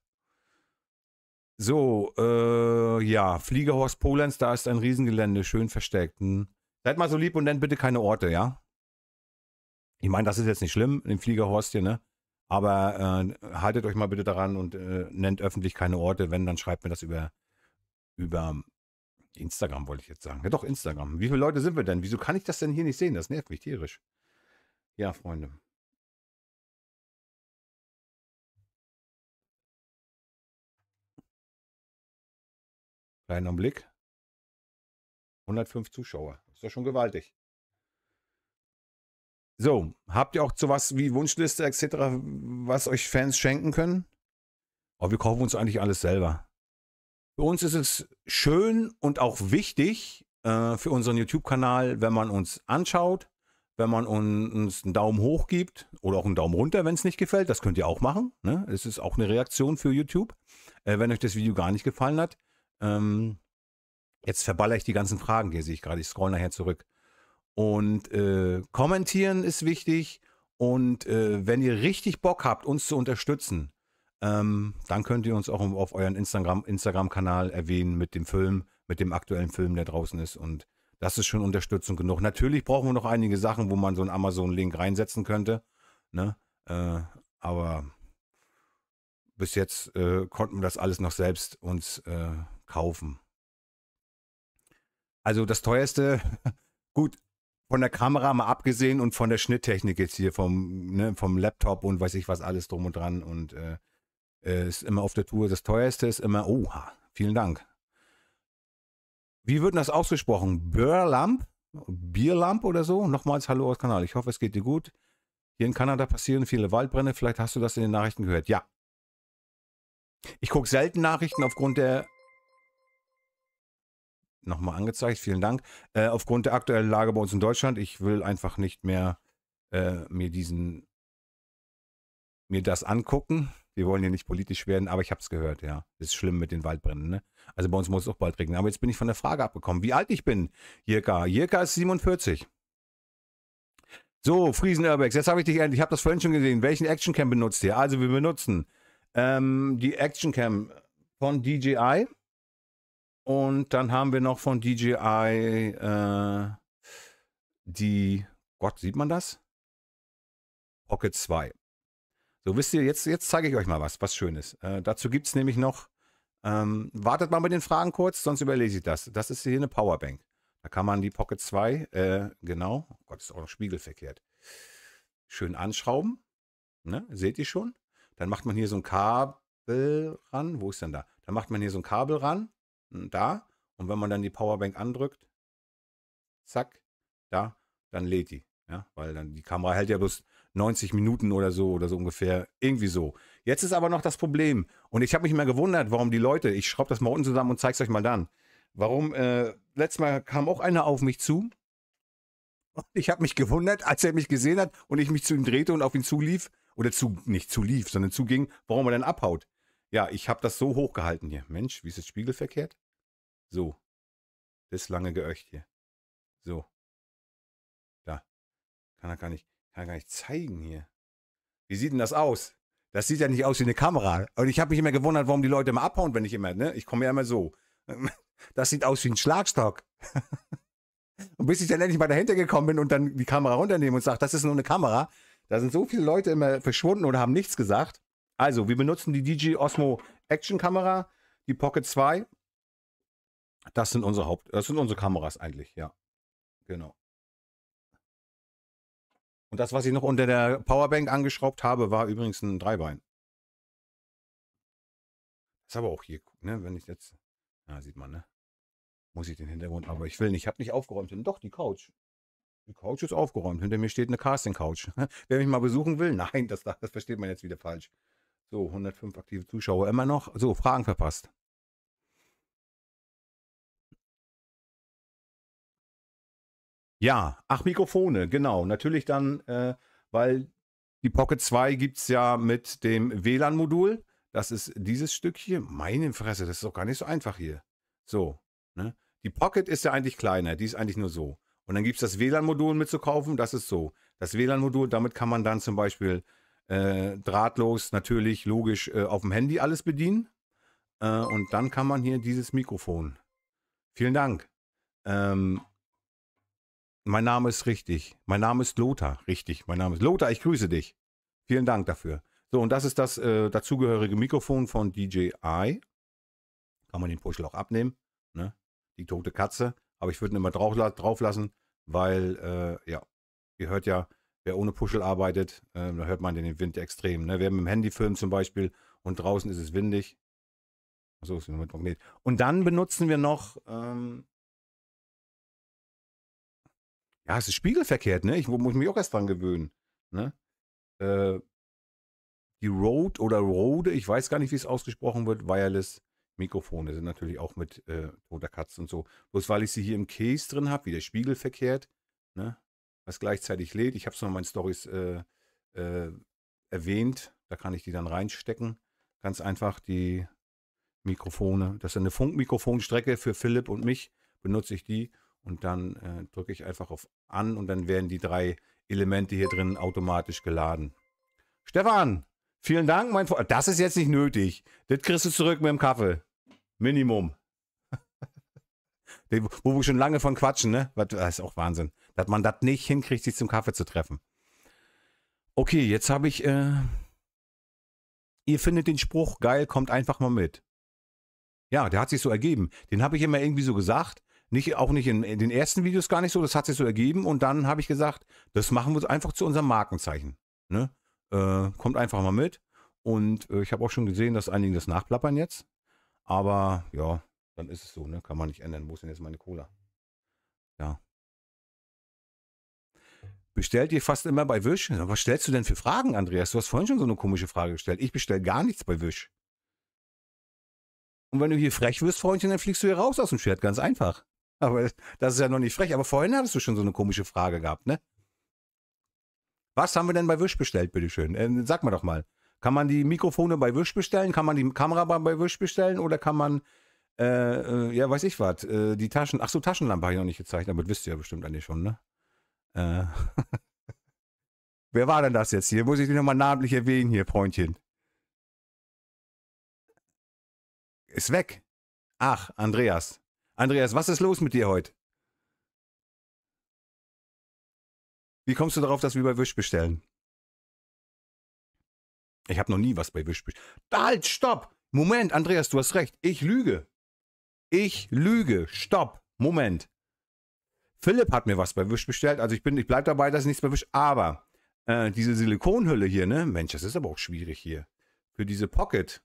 So, äh, ja, Fliegerhorst Polens, da ist ein Riesengelände, schön versteckt. Hm. Seid mal so lieb und nennt bitte keine Orte, ja? Ich meine, das ist jetzt nicht schlimm, im Fliegerhorst hier, ne? Aber äh, haltet euch mal bitte daran und äh, nennt öffentlich keine Orte. Wenn, dann schreibt mir das über, über Instagram, wollte ich jetzt sagen. Ja, doch, Instagram. Wie viele Leute sind wir denn? Wieso kann ich das denn hier nicht sehen? Das nervt mich tierisch. Ja, Freunde. Rein am Blick. 105 Zuschauer. Ist doch schon gewaltig. So, habt ihr auch zu was wie Wunschliste etc., was euch Fans schenken können? Aber wir kaufen uns eigentlich alles selber. Für uns ist es schön und auch wichtig äh, für unseren YouTube-Kanal, wenn man uns anschaut, wenn man uns einen Daumen hoch gibt oder auch einen Daumen runter, wenn es nicht gefällt. Das könnt ihr auch machen. Ne? Es ne? ist auch eine Reaktion für YouTube, äh, wenn euch das Video gar nicht gefallen hat. Ähm, jetzt verballere ich die ganzen Fragen hier, sehe ich gerade. Ich scroll nachher zurück. Und äh, kommentieren ist wichtig. Und äh, wenn ihr richtig Bock habt, uns zu unterstützen, ähm, dann könnt ihr uns auch auf euren Instagram-Kanal Instagram erwähnen mit dem Film, mit dem aktuellen Film, der draußen ist. Und das ist schon Unterstützung genug. Natürlich brauchen wir noch einige Sachen, wo man so einen Amazon-Link reinsetzen könnte. Ne? Äh, aber bis jetzt äh, konnten wir das alles noch selbst uns äh, kaufen. Also das teuerste, gut, von der Kamera mal abgesehen und von der Schnitttechnik jetzt hier, vom, ne, vom Laptop und weiß ich was, alles drum und dran und äh, äh ist immer auf der Tour. Das teuerste ist immer, oha, vielen Dank. Wie wird das ausgesprochen? Börlamp? Bierlamp oder so? Nochmals Hallo aus Kanal. Ich hoffe, es geht dir gut. Hier in Kanada passieren viele Waldbrände. Vielleicht hast du das in den Nachrichten gehört. Ja. Ich gucke selten Nachrichten aufgrund der nochmal angezeigt. Vielen Dank. Äh, aufgrund der aktuellen Lage bei uns in Deutschland, ich will einfach nicht mehr äh, mir diesen, mir das angucken. Wir wollen ja nicht politisch werden, aber ich habe es gehört, ja. Das ist schlimm mit den Waldbränden, ne? Also bei uns muss es auch bald regnen. Aber jetzt bin ich von der Frage abgekommen, wie alt ich bin, Jirka. Jirka ist 47. So, Friesen Urbex, jetzt habe ich dich endlich, ich habe das vorhin schon gesehen. Welchen Actioncam benutzt ihr? Also wir benutzen ähm, die Actioncam von DJI. Und dann haben wir noch von DJI äh, die, Gott, sieht man das? Pocket 2. So, wisst ihr, jetzt, jetzt zeige ich euch mal was, was Schönes. Äh, dazu gibt es nämlich noch, ähm, wartet mal mit den Fragen kurz, sonst überlese ich das. Das ist hier eine Powerbank. Da kann man die Pocket 2, äh, genau, oh Gott, ist auch noch spiegelverkehrt, schön anschrauben. Ne? Seht ihr schon? Dann macht man hier so ein Kabel ran. Wo ist denn da? Dann macht man hier so ein Kabel ran da. Und wenn man dann die Powerbank andrückt, zack, da, dann lädt die. Ja, weil dann die Kamera hält ja bloß 90 Minuten oder so oder so ungefähr. Irgendwie so. Jetzt ist aber noch das Problem. Und ich habe mich mal gewundert, warum die Leute, ich schraube das mal unten zusammen und zeige es euch mal dann. Warum, äh, letztes Mal kam auch einer auf mich zu. Und ich habe mich gewundert, als er mich gesehen hat und ich mich zu ihm drehte und auf ihn zulief. Oder zu, nicht zulief, sondern zuging, warum er dann abhaut. Ja, ich habe das so hochgehalten hier. Mensch, wie ist das spiegelverkehrt? So. Das lange Geöcht hier. So. Da. Kann er gar nicht, kann er gar nicht zeigen hier. Wie sieht denn das aus? Das sieht ja nicht aus wie eine Kamera. Und ich habe mich immer gewundert, warum die Leute immer abhauen, wenn ich immer, ne? Ich komme ja immer so. Das sieht aus wie ein Schlagstock. Und bis ich dann endlich mal dahinter gekommen bin und dann die Kamera runternehme und sage, das ist nur eine Kamera, da sind so viele Leute immer verschwunden oder haben nichts gesagt. Also, wir benutzen die DJ Osmo Action Kamera, die Pocket 2 das sind unsere Haupt, das sind unsere Kameras eigentlich, ja. Genau. Und das, was ich noch unter der Powerbank angeschraubt habe, war übrigens ein Dreibein. Ist aber auch hier, ne? Wenn ich jetzt. Na, sieht man, ne? Muss ich den Hintergrund, aber ich will nicht. Ich habe nicht aufgeräumt. doch, die Couch. Die Couch ist aufgeräumt. Hinter mir steht eine Casting-Couch. Wer mich mal besuchen will, nein, das, das versteht man jetzt wieder falsch. So, 105 aktive Zuschauer immer noch. So, Fragen verpasst. Ja, ach, Mikrofone, genau. Natürlich dann, äh, weil die Pocket 2 gibt es ja mit dem WLAN-Modul. Das ist dieses Stück hier. Meine Fresse, das ist doch gar nicht so einfach hier. So. Ne? Die Pocket ist ja eigentlich kleiner, die ist eigentlich nur so. Und dann gibt es das WLAN-Modul mitzukaufen, das ist so. Das WLAN-Modul, damit kann man dann zum Beispiel äh, drahtlos, natürlich, logisch äh, auf dem Handy alles bedienen. Äh, und dann kann man hier dieses Mikrofon. Vielen Dank. Ähm, mein Name ist richtig. Mein Name ist Lothar. Richtig. Mein Name ist Lothar. Ich grüße dich. Vielen Dank dafür. So, und das ist das äh, dazugehörige Mikrofon von DJI. Kann man den Puschel auch abnehmen. Ne? Die tote Katze. Aber ich würde ihn immer drauf, drauf lassen, weil, äh, ja, ihr hört ja, wer ohne Puschel arbeitet, äh, da hört man den Wind extrem. Ne? Wer mit dem Handy filmen zum Beispiel und draußen ist es windig. Achso, ist mit Magnet. Und dann benutzen wir noch ähm, ja, es ist spiegelverkehrt, ne? Ich muss mich auch erst dran gewöhnen. Ne? Äh, die Rode oder Rode, ich weiß gar nicht, wie es ausgesprochen wird, Wireless Mikrofone sind natürlich auch mit äh, toter Katze und so. Bloß weil ich sie hier im Case drin habe, wieder spiegelverkehrt, ne? was gleichzeitig lädt. Ich habe es noch in meinen Stories äh, äh, erwähnt. Da kann ich die dann reinstecken. Ganz einfach die Mikrofone. Das ist eine Funkmikrofonstrecke für Philipp und mich. Benutze ich die und dann äh, drücke ich einfach auf an und dann werden die drei Elemente hier drin automatisch geladen. Stefan, vielen Dank, mein Freund. Das ist jetzt nicht nötig. Das kriegst du zurück mit dem Kaffee. Minimum. Wo wir schon lange von quatschen, ne? Das ist auch Wahnsinn. Dass man das nicht hinkriegt, sich zum Kaffee zu treffen. Okay, jetzt habe ich. Äh, ihr findet den Spruch geil, kommt einfach mal mit. Ja, der hat sich so ergeben. Den habe ich immer irgendwie so gesagt nicht, auch nicht in, in, den ersten Videos gar nicht so, das hat sich so ergeben. Und dann habe ich gesagt, das machen wir einfach zu unserem Markenzeichen. Ne? Äh, kommt einfach mal mit. Und äh, ich habe auch schon gesehen, dass einige das nachplappern jetzt. Aber ja, dann ist es so, ne? Kann man nicht ändern. Wo ist denn jetzt meine Cola? Ja. Bestellt ihr fast immer bei Wisch? Was stellst du denn für Fragen, Andreas? Du hast vorhin schon so eine komische Frage gestellt. Ich bestelle gar nichts bei Wisch. Und wenn du hier frech wirst, Freundchen, dann fliegst du hier raus aus dem Schwert. Ganz einfach. Aber das ist ja noch nicht frech. Aber vorhin hattest du schon so eine komische Frage gehabt, ne? Was haben wir denn bei Wisch bestellt, bitteschön? Äh, sag mal doch mal. Kann man die Mikrofone bei Wisch bestellen? Kann man die Kamera bei Wisch bestellen? Oder kann man, äh, äh, ja, weiß ich was, äh, die Taschen, ach so, Taschenlampe habe ich noch nicht gezeigt, aber das wisst ihr ja bestimmt eigentlich schon, ne? Äh. Wer war denn das jetzt hier? Muss ich dich nochmal namentlich erwähnen hier, Freundchen? Ist weg. Ach, Andreas. Andreas, was ist los mit dir heute? Wie kommst du darauf, dass wir bei Wisch bestellen? Ich habe noch nie was bei Wisch bestellt. Halt, stopp! Moment, Andreas, du hast recht. Ich lüge. Ich lüge. Stopp. Moment. Philipp hat mir was bei Wisch bestellt. Also ich bin, ich bleibe dabei, dass ich nichts bei Wisch. Aber äh, diese Silikonhülle hier, ne? Mensch, das ist aber auch schwierig hier. Für diese Pocket.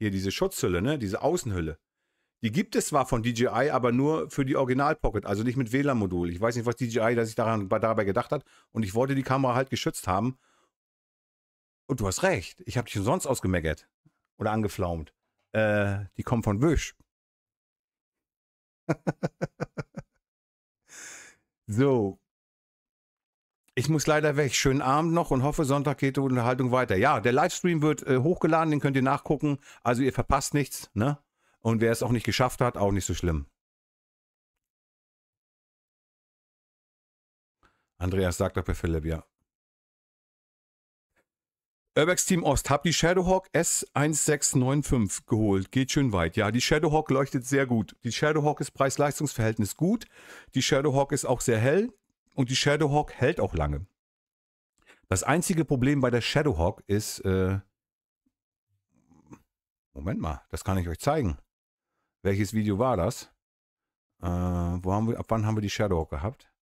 Hier diese Schutzhülle, ne? Diese Außenhülle. Die gibt es zwar von DJI, aber nur für die Original Pocket, also nicht mit WLAN-Modul. Ich weiß nicht, was DJI da sich daran, dabei gedacht hat. Und ich wollte die Kamera halt geschützt haben. Und du hast recht. Ich habe dich umsonst ausgemeckert. Oder angeflaumt. Äh, die kommen von Wish. so. Ich muss leider weg. Schönen Abend noch und hoffe, Sonntag geht die Unterhaltung weiter. Ja, der Livestream wird äh, hochgeladen, den könnt ihr nachgucken. Also ihr verpasst nichts, ne? Und wer es auch nicht geschafft hat, auch nicht so schlimm. Andreas sagt bei Philipp, ja. Urbex Team Ost, hab die Shadowhawk S1695 geholt. Geht schön weit. Ja, die Shadowhawk leuchtet sehr gut. Die Shadowhawk ist Preis-Leistungs-Verhältnis gut. Die Shadowhawk ist auch sehr hell und die Shadowhawk hält auch lange. Das einzige Problem bei der Shadowhawk ist, äh Moment mal, das kann ich euch zeigen. Welches Video war das? Äh, wo haben wir, ab wann haben wir die Shadowhawk gehabt?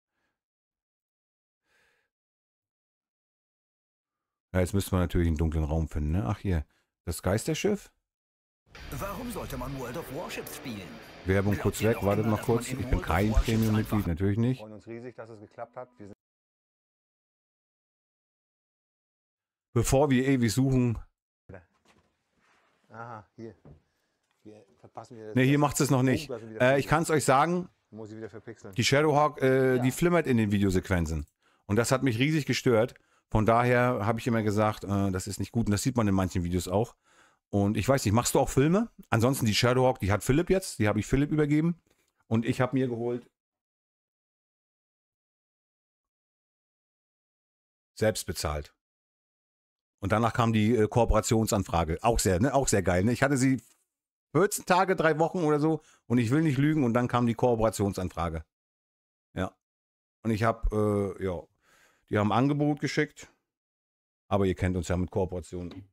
Ja, jetzt müsste man natürlich einen dunklen Raum finden, ne? Ach hier, das Geisterschiff? Warum sollte man World of Warships spielen? Werbung kurz weg, wartet noch kurz. Ich bin kein Premium-Mitglied, natürlich nicht. Riesig, wir Bevor wir ewig suchen. Aha, hier. Ne, hier macht es noch nicht. Äh, ich kann es euch sagen, die Shadowhawk, äh, ja. die flimmert in den Videosequenzen. Und das hat mich riesig gestört. Von daher habe ich immer gesagt, äh, das ist nicht gut. Und das sieht man in manchen Videos auch. Und ich weiß nicht, machst du auch Filme? Ansonsten die Shadowhawk, die hat Philipp jetzt. Die habe ich Philipp übergeben. Und ich habe mir geholt. Selbst bezahlt. Und danach kam die äh, Kooperationsanfrage. Auch sehr, ne? Auch sehr geil. Ne? Ich hatte sie 14 Tage, drei Wochen oder so. Und ich will nicht lügen. Und dann kam die Kooperationsanfrage. Ja. Und ich habe, äh, ja, die haben Angebot geschickt. Aber ihr kennt uns ja mit Kooperationen.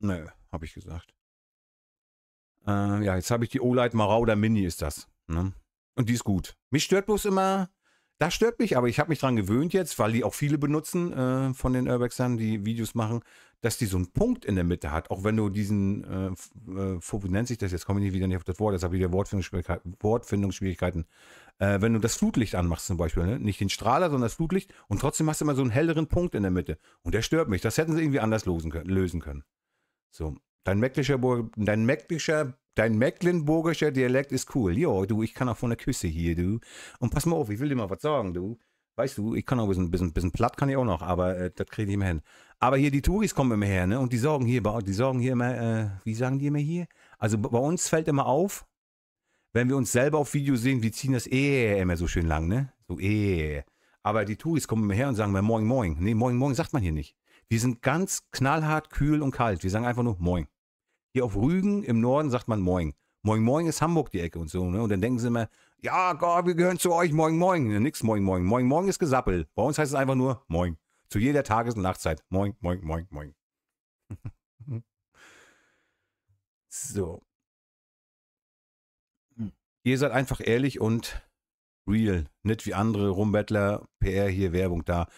Nö, habe ich gesagt. Äh, ja, jetzt habe ich die Olight Marauder Mini ist das. Ne? Und die ist gut. Mich stört bloß immer, das stört mich, aber ich habe mich daran gewöhnt jetzt, weil die auch viele benutzen äh, von den Urbexern, die Videos machen, dass die so einen Punkt in der Mitte hat. Auch wenn du diesen, äh, äh wie nennt sich das jetzt? Komme ich wieder nicht auf das Wort, jetzt habe ich wieder Wortfindungsschwierigkeiten. Wortfindungsschwierigkeiten. Äh, wenn du das Flutlicht anmachst zum Beispiel, ne? nicht den Strahler, sondern das Flutlicht und trotzdem hast du immer so einen helleren Punkt in der Mitte. Und der stört mich. Das hätten sie irgendwie anders lösen können. So, Dein mecklischer, dein Mac Dein mecklenburgischer Dialekt ist cool. Jo, du, ich kann auch von der Küsse hier, du. Und pass mal auf, ich will dir mal was sagen, du. Weißt du, ich kann auch ein bisschen, bisschen, bisschen platt, kann ich auch noch, aber äh, das kriege ich immer hin. Aber hier, die Touris kommen immer her, ne? Und die sorgen hier, die sorgen hier immer, äh, wie sagen die immer hier? Also bei uns fällt immer auf, wenn wir uns selber auf Video sehen, wir ziehen das eh immer so schön lang, ne? So eh. Aber die Touris kommen immer her und sagen mal moin moin. Nee, moin moin sagt man hier nicht. Wir sind ganz knallhart, kühl und kalt. Wir sagen einfach nur moin. Hier auf Rügen im Norden sagt man Moin. Moin Moin ist Hamburg die Ecke und so, ne? Und dann denken sie immer, ja, Gott, wir gehören zu euch, Moin Moin. Ja, nix Moin Moin. Moin Moin ist Gesappel. Bei uns heißt es einfach nur Moin. Zu jeder Tages- und Nachtzeit. Moin, Moin, Moin, Moin. so. Hm. Ihr seid einfach ehrlich und real. Nicht wie andere Rumbettler, PR hier, Werbung da.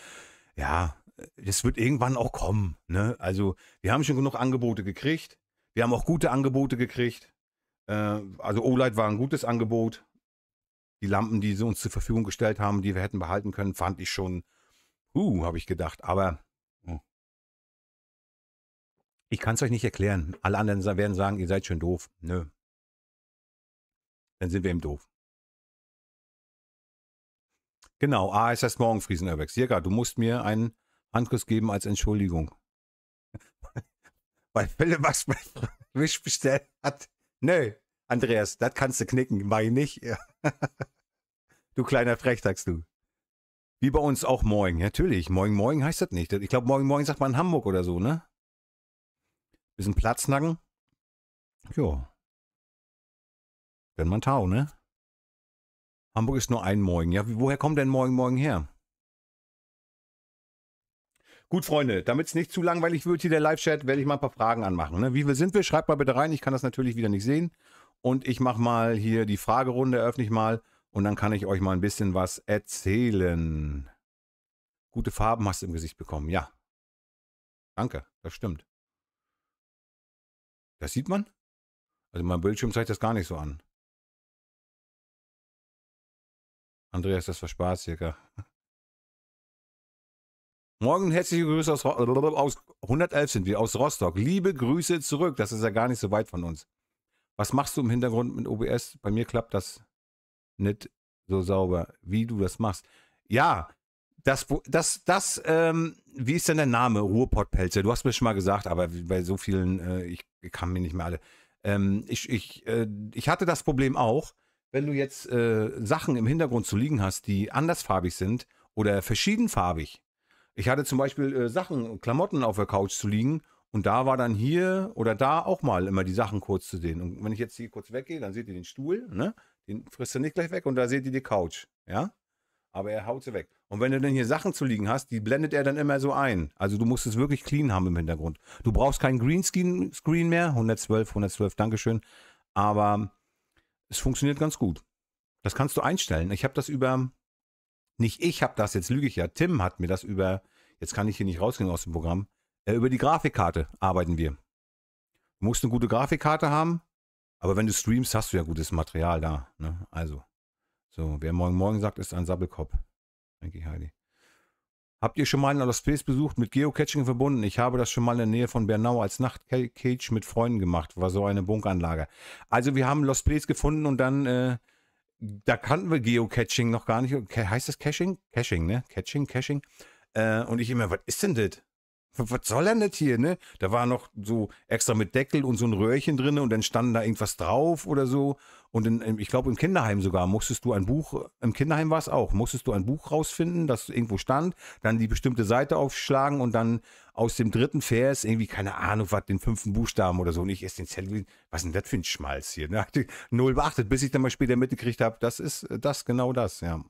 Ja, das wird irgendwann auch kommen. Ne? Also, wir haben schon genug Angebote gekriegt. Wir haben auch gute Angebote gekriegt. Äh, also Olight war ein gutes Angebot. Die Lampen, die sie uns zur Verfügung gestellt haben, die wir hätten behalten können, fand ich schon, uh, habe ich gedacht. Aber hm. ich kann es euch nicht erklären. Alle anderen werden sagen, ihr seid schon doof. Nö. Dann sind wir eben doof. Genau, A ah, ist das Morgenfriesen, Urbex. Jirka, du musst mir einen Handkuss geben als Entschuldigung weil Philipp was bei Wish bestellt hat. Nö, Andreas, das kannst du knicken, mach ich nicht. du kleiner Frech, sagst du. Wie bei uns auch morgen, natürlich. Morgen, morgen heißt das nicht. Ich glaube, morgen, morgen sagt man in Hamburg oder so, ne? Bisschen Platznacken. Jo. Wenn man Tau, ne? Hamburg ist nur ein Morgen. Ja, woher kommt denn morgen, morgen her? Gut, Freunde, damit es nicht zu langweilig wird hier der Live-Chat, werde ich mal ein paar Fragen anmachen. Ne? Wie viel sind wir? Schreibt mal bitte rein. Ich kann das natürlich wieder nicht sehen. Und ich mache mal hier die Fragerunde, eröffne ich mal. Und dann kann ich euch mal ein bisschen was erzählen. Gute Farben hast du im Gesicht bekommen, ja. Danke, das stimmt. Das sieht man? Also mein Bildschirm zeigt das gar nicht so an. Andreas, das war Spaß, circa. Morgen herzliche Grüße aus, aus 111 sind wir, aus Rostock. Liebe Grüße zurück. Das ist ja gar nicht so weit von uns. Was machst du im Hintergrund mit OBS? Bei mir klappt das nicht so sauber, wie du das machst. Ja, das, das, das, ähm, wie ist denn der Name? Ruhrpottpelze. Du hast mir schon mal gesagt, aber bei so vielen, äh, ich, kann mir nicht mehr alle. Ähm, ich, ich, äh, ich hatte das Problem auch, wenn du jetzt äh, Sachen im Hintergrund zu liegen hast, die andersfarbig sind oder verschiedenfarbig, ich hatte zum Beispiel äh, Sachen, Klamotten auf der Couch zu liegen und da war dann hier oder da auch mal immer die Sachen kurz zu sehen. Und wenn ich jetzt hier kurz weggehe, dann seht ihr den Stuhl, ne? Den frisst ihr nicht gleich weg und da seht ihr die Couch, ja? Aber er haut sie weg. Und wenn du dann hier Sachen zu liegen hast, die blendet er dann immer so ein. Also du musst es wirklich clean haben im Hintergrund. Du brauchst keinen Greenscreen mehr. 112, 112, Dankeschön. Aber es funktioniert ganz gut. Das kannst du einstellen. Ich habe das über nicht ich habe das, jetzt lüge ich ja. Tim hat mir das über, jetzt kann ich hier nicht rausgehen aus dem Programm, äh, über die Grafikkarte arbeiten wir. Du musst eine gute Grafikkarte haben, aber wenn du streamst, hast du ja gutes Material da. Ne? Also, so, wer morgen morgen sagt, ist ein Sabbelkopf. Denke ich, Heidi. Habt ihr schon mal einen Space besucht mit Geocaching verbunden? Ich habe das schon mal in der Nähe von Bernau als Nachtcage mit Freunden gemacht. War so eine Bunkanlage. Also wir haben Lost Place gefunden und dann äh, da kannten wir Geocaching noch gar nicht. Heißt das Caching? Caching, ne? Caching, Caching. Äh, und ich immer, was ist denn das? Was soll denn das hier, ne? Da war noch so extra mit Deckel und so ein Röhrchen drin und dann stand da irgendwas drauf oder so. Und in, ich glaube, im Kinderheim sogar musstest du ein Buch, im Kinderheim war es auch, musstest du ein Buch rausfinden, das irgendwo stand, dann die bestimmte Seite aufschlagen und dann aus dem dritten Vers irgendwie, keine Ahnung, was, den fünften Buchstaben oder so. Und ich esse den Zettel, was ist denn das für ein Schmalz hier? Ne? Null beachtet, bis ich dann mal später mitgekriegt habe, das ist äh, das, genau das, ja.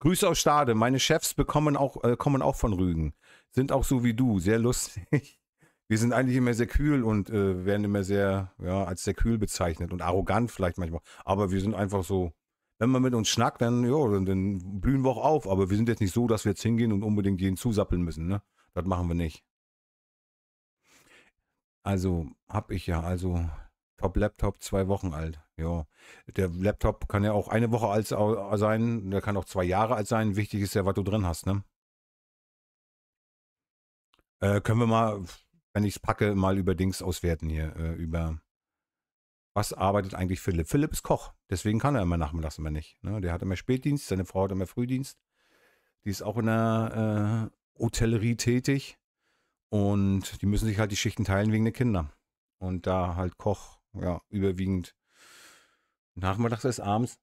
Grüße aus Stade. Meine Chefs bekommen auch, äh, kommen auch von Rügen. Sind auch so wie du. Sehr lustig wir sind eigentlich immer sehr kühl und äh, werden immer sehr, ja, als sehr kühl bezeichnet und arrogant vielleicht manchmal. Aber wir sind einfach so, wenn man mit uns schnackt, dann, jo, dann, dann blühen wir auch auf. Aber wir sind jetzt nicht so, dass wir jetzt hingehen und unbedingt jeden zusappeln müssen. Ne? Das machen wir nicht. Also hab ich ja, also Top-Laptop zwei Wochen alt. Ja, der Laptop kann ja auch eine Woche alt sein, der kann auch zwei Jahre alt sein. Wichtig ist ja, was du drin hast, ne? Äh, können wir mal wenn ich es packe, mal über Dings auswerten hier. Äh, über was arbeitet eigentlich Philipp? Philipp ist Koch, deswegen kann er immer nachmittags immer nicht. Ne? Der hat immer Spätdienst, seine Frau hat immer Frühdienst. Die ist auch in der äh, Hotellerie tätig. Und die müssen sich halt die Schichten teilen wegen der Kinder. Und da halt Koch, ja, überwiegend nachmittags ist abends.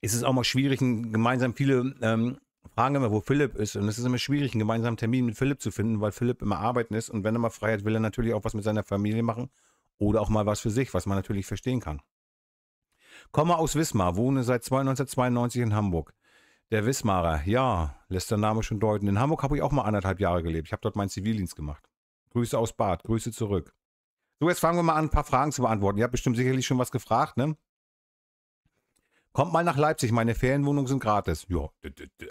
Ist es auch mal schwierig, gemeinsam viele ähm, fragen immer, wo Philipp ist. Und es ist immer schwierig, einen gemeinsamen Termin mit Philipp zu finden, weil Philipp immer arbeiten ist. Und wenn er mal frei hat, will er natürlich auch was mit seiner Familie machen oder auch mal was für sich, was man natürlich verstehen kann. Komme aus Wismar, wohne seit 1992 in Hamburg. Der Wismarer, ja, lässt der Name schon deuten. In Hamburg habe ich auch mal anderthalb Jahre gelebt. Ich habe dort meinen Zivildienst gemacht. Grüße aus Bad, Grüße zurück. So, jetzt fangen wir mal an, ein paar Fragen zu beantworten. Ihr habt bestimmt sicherlich schon was gefragt, ne? Kommt mal nach Leipzig, meine Ferienwohnungen sind gratis. Ja,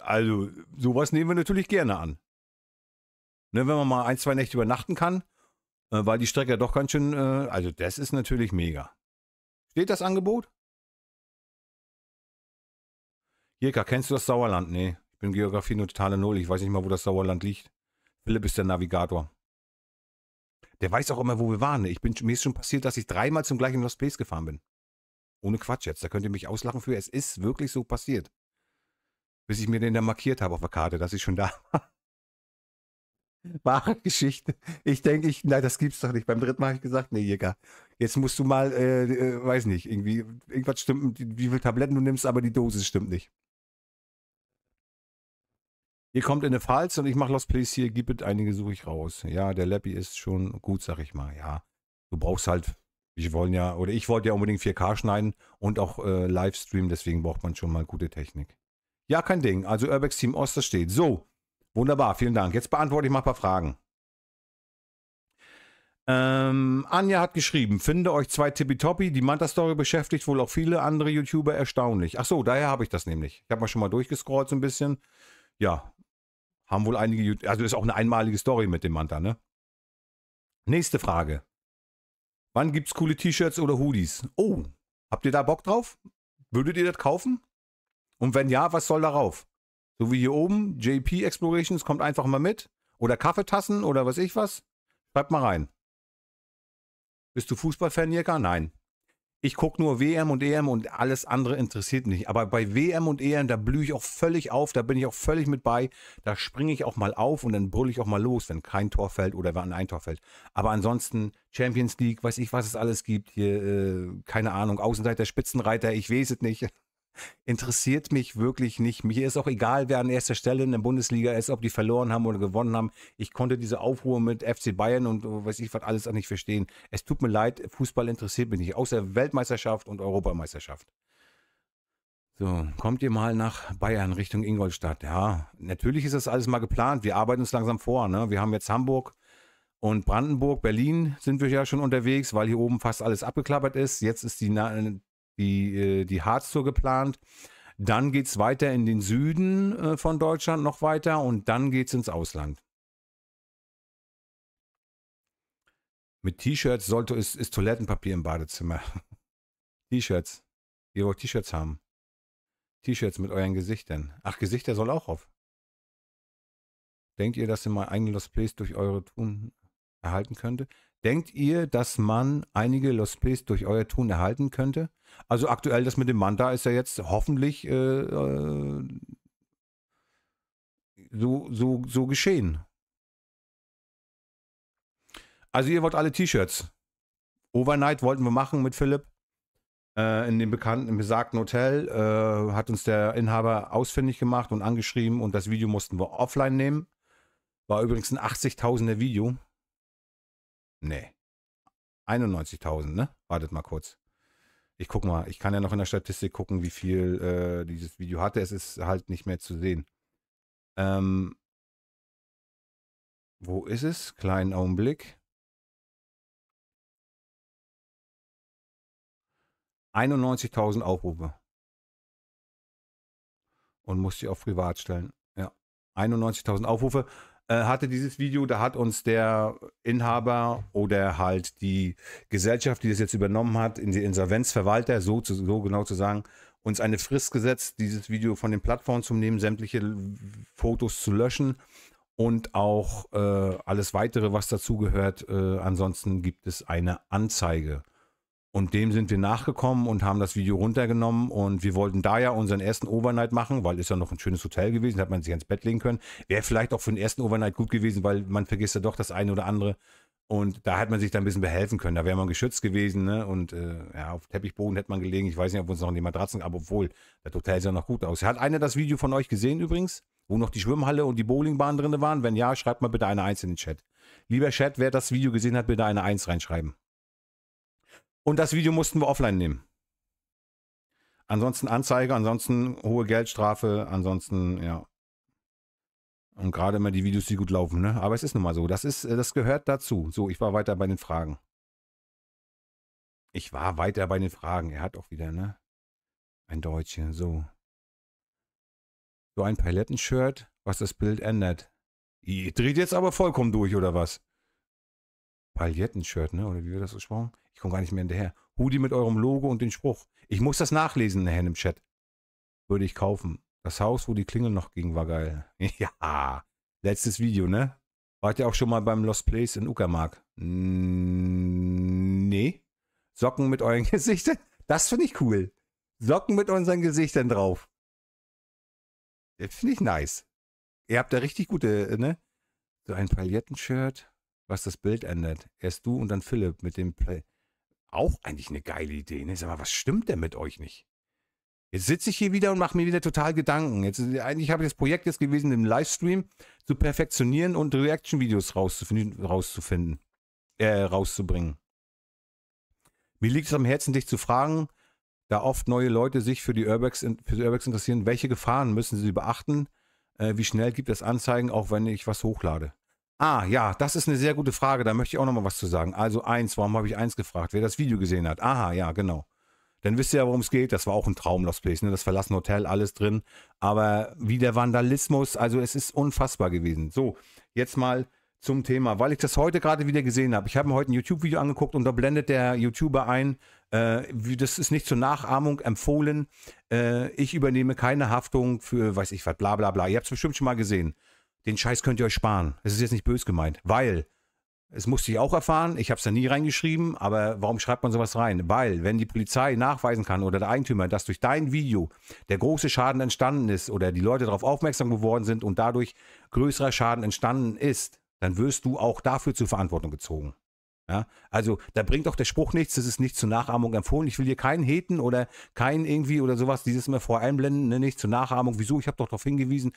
also sowas nehmen wir natürlich gerne an. Ne, wenn man mal ein, zwei Nächte übernachten kann, äh, weil die Strecke doch ganz schön, äh, also das ist natürlich mega. Steht das Angebot? Jirka, kennst du das Sauerland? Nee, ich bin Geografie nur totale Null. Ich weiß nicht mal, wo das Sauerland liegt. Philipp ist der Navigator. Der weiß auch immer, wo wir waren. Ich bin, mir ist schon passiert, dass ich dreimal zum gleichen Lost Place gefahren bin. Ohne Quatsch jetzt, da könnt ihr mich auslachen für. Es ist wirklich so passiert. Bis ich mir den dann markiert habe auf der Karte, dass ich schon da war. Wahre Geschichte. Ich denke, ich, nein, das gibt's doch nicht. Beim dritten Mal habe ich gesagt, nee, Jäger, jetzt musst du mal, äh, äh, weiß nicht, irgendwie, irgendwas stimmt, wie viele Tabletten du nimmst, aber die Dosis stimmt nicht. Ihr kommt in eine Pfalz und ich mache Lost Place hier, gibt einige, suche ich raus. Ja, der Lappy ist schon gut, sag ich mal, ja. Du brauchst halt wir wollen ja, oder ich wollte ja unbedingt 4K schneiden und auch äh, Livestream, deswegen braucht man schon mal gute Technik. Ja, kein Ding. Also Urbex Team Oster steht. So, wunderbar, vielen Dank. Jetzt beantworte ich mal ein paar Fragen. Ähm, Anja hat geschrieben, finde euch zwei Tippitoppi. Die Manta-Story beschäftigt wohl auch viele andere YouTuber erstaunlich. Ach so, daher habe ich das nämlich. Ich habe mal schon mal durchgescrollt so ein bisschen. Ja, haben wohl einige, also ist auch eine einmalige Story mit dem Manta, ne? Nächste Frage. Wann gibt es coole T-Shirts oder Hoodies? Oh, habt ihr da Bock drauf? Würdet ihr das kaufen? Und wenn ja, was soll darauf? So wie hier oben, JP Explorations kommt einfach mal mit. Oder Kaffeetassen oder was ich was. Schreibt mal rein. Bist du Fußballfan, Jäger? Nein ich gucke nur WM und EM und alles andere interessiert mich. Aber bei WM und EM, da blühe ich auch völlig auf, da bin ich auch völlig mit bei. Da springe ich auch mal auf und dann brülle ich auch mal los, wenn kein Tor fällt oder wenn ein Tor fällt. Aber ansonsten Champions League, weiß ich, was es alles gibt. Hier, äh, keine Ahnung, Außenseiter, Spitzenreiter, ich weiß es nicht. interessiert mich wirklich nicht. Mir ist auch egal, wer an erster Stelle in der Bundesliga ist, ob die verloren haben oder gewonnen haben. Ich konnte diese Aufruhr mit FC Bayern und oh, weiß ich was alles auch nicht verstehen. Es tut mir leid, Fußball interessiert mich nicht, außer Weltmeisterschaft und Europameisterschaft. So, kommt ihr mal nach Bayern Richtung Ingolstadt. Ja, natürlich ist das alles mal geplant. Wir arbeiten uns langsam vor. Ne? Wir haben jetzt Hamburg, und Brandenburg, Berlin sind wir ja schon unterwegs, weil hier oben fast alles abgeklappert ist. Jetzt ist die die, äh, die Harztour geplant. Dann geht es weiter in den Süden äh, von Deutschland, noch weiter und dann geht es ins Ausland. Mit T-Shirts sollte es ist Toilettenpapier im Badezimmer. T-Shirts. Ihr wollt T-Shirts haben. T-Shirts mit euren Gesichtern. Ach, Gesichter soll auch auf. Denkt ihr, dass ihr mal eigene Lost Plays durch eure tun erhalten könnte? Denkt ihr, dass man einige Lost Pays durch euer Tun erhalten könnte? Also aktuell das mit dem Manta ist ja jetzt hoffentlich äh, äh, so, so, so geschehen. Also ihr wollt alle T-Shirts. Overnight wollten wir machen mit Philipp äh, in dem bekannten, im besagten Hotel. Äh, hat uns der Inhaber ausfindig gemacht und angeschrieben und das Video mussten wir offline nehmen. War übrigens ein 80.000er Video. Nee. 91.000, ne? Wartet mal kurz. Ich guck mal, ich kann ja noch in der Statistik gucken, wie viel äh, dieses Video hatte. Es ist halt nicht mehr zu sehen. Ähm, wo ist es? Kleinen Augenblick. 91.000 Aufrufe. Und muss sie auf privat stellen. Ja. 91.000 Aufrufe. Äh, hatte dieses Video, da hat uns der Inhaber oder halt die Gesellschaft, die das jetzt übernommen hat, in die Insolvenzverwalter, so, zu, so genau zu sagen, uns eine Frist gesetzt, dieses Video von den Plattformen zu nehmen, sämtliche Fotos zu löschen und auch äh, alles weitere, was dazugehört. Äh, ansonsten gibt es eine Anzeige. Und dem sind wir nachgekommen und haben das Video runtergenommen und wir wollten da ja unseren ersten Overnight machen, weil ist ja noch ein schönes Hotel gewesen, hat man sich ans Bett legen können. Wäre vielleicht auch für den ersten Overnight gut gewesen, weil man vergisst ja doch das eine oder andere. Und da hätte man sich dann ein bisschen behelfen können. Da wäre man geschützt gewesen, ne? Und äh, ja, auf Teppichboden hätte man gelegen. Ich weiß nicht, ob uns noch in die Matratzen, aber obwohl, das Hotel sah noch gut aus. Hat einer das Video von euch gesehen übrigens, wo noch die Schwimmhalle und die Bowlingbahn drin waren? Wenn ja, schreibt mal bitte eine Eins in den Chat. Lieber Chat, wer das Video gesehen hat, bitte eine Eins reinschreiben. Und das Video mussten wir offline nehmen. Ansonsten Anzeige, ansonsten hohe Geldstrafe, ansonsten, ja. Und gerade immer die Videos, die gut laufen, ne? Aber es ist nun mal so. Das ist, äh, das gehört dazu. So, ich war weiter bei den Fragen. Ich war weiter bei den Fragen. Er hat auch wieder, ne? Ein Deutsche, so. So ein Palettenshirt, was das Bild ändert. Ihr dreht jetzt aber vollkommen durch, oder was? Paillettenshirt, ne? Oder wie wird das gesprochen? Ich komme gar nicht mehr hinterher. Hoodie mit eurem Logo und den Spruch. Ich muss das nachlesen nachher im Chat. Würde ich kaufen. Das Haus, wo die Klingel noch ging, war geil. ja. Letztes Video, ne? Wart ihr auch schon mal beim Lost Place in Uckermark? nee. Socken mit euren Gesichtern? Das finde ich cool. Socken mit unseren Gesichtern drauf. Das finde ich nice. Ihr habt da richtig gute, äh, ne? So ein Paillettenshirt was das Bild ändert. Erst du und dann Philipp mit dem Play. Auch eigentlich eine geile Idee, ne? Sag mal, was stimmt denn mit euch nicht? Jetzt sitze ich hier wieder und mache mir wieder total Gedanken. Jetzt, eigentlich habe ich das Projekt jetzt gewesen, den Livestream zu perfektionieren und Reaction-Videos rauszufinden, rauszufinden äh, rauszubringen. Mir liegt es am Herzen, dich zu fragen, da oft neue Leute sich für die Urbex, für die Urbex interessieren, welche Gefahren müssen sie beachten? Äh, wie schnell gibt es Anzeigen, auch wenn ich was hochlade? Ah, ja, das ist eine sehr gute Frage. Da möchte ich auch nochmal was zu sagen. Also eins, warum habe ich eins gefragt? Wer das Video gesehen hat. Aha, ja, genau. Dann wisst ihr ja, worum es geht. Das war auch ein Traum, Lost Place. Ne? Das verlassene Hotel, alles drin. Aber wie der Vandalismus, also es ist unfassbar gewesen. So, jetzt mal zum Thema, weil ich das heute gerade wieder gesehen habe. Ich habe mir heute ein YouTube-Video angeguckt und da blendet der YouTuber ein, äh, wie, das ist nicht zur Nachahmung empfohlen. Äh, ich übernehme keine Haftung für, weiß ich was, bla bla bla. Ihr habt es bestimmt schon mal gesehen den Scheiß könnt ihr euch sparen. Es ist jetzt nicht bös gemeint, weil es musste ich auch erfahren, ich habe es da nie reingeschrieben, aber warum schreibt man sowas rein? Weil, wenn die Polizei nachweisen kann oder der Eigentümer, dass durch dein Video der große Schaden entstanden ist oder die Leute darauf aufmerksam geworden sind und dadurch größerer Schaden entstanden ist, dann wirst du auch dafür zur Verantwortung gezogen. Ja? Also da bringt auch der Spruch nichts, das ist nicht zur Nachahmung empfohlen. Ich will hier keinen Heten oder keinen irgendwie oder sowas, dieses mal voreinblenden, ne, nicht zur Nachahmung. Wieso? Ich habe doch darauf hingewiesen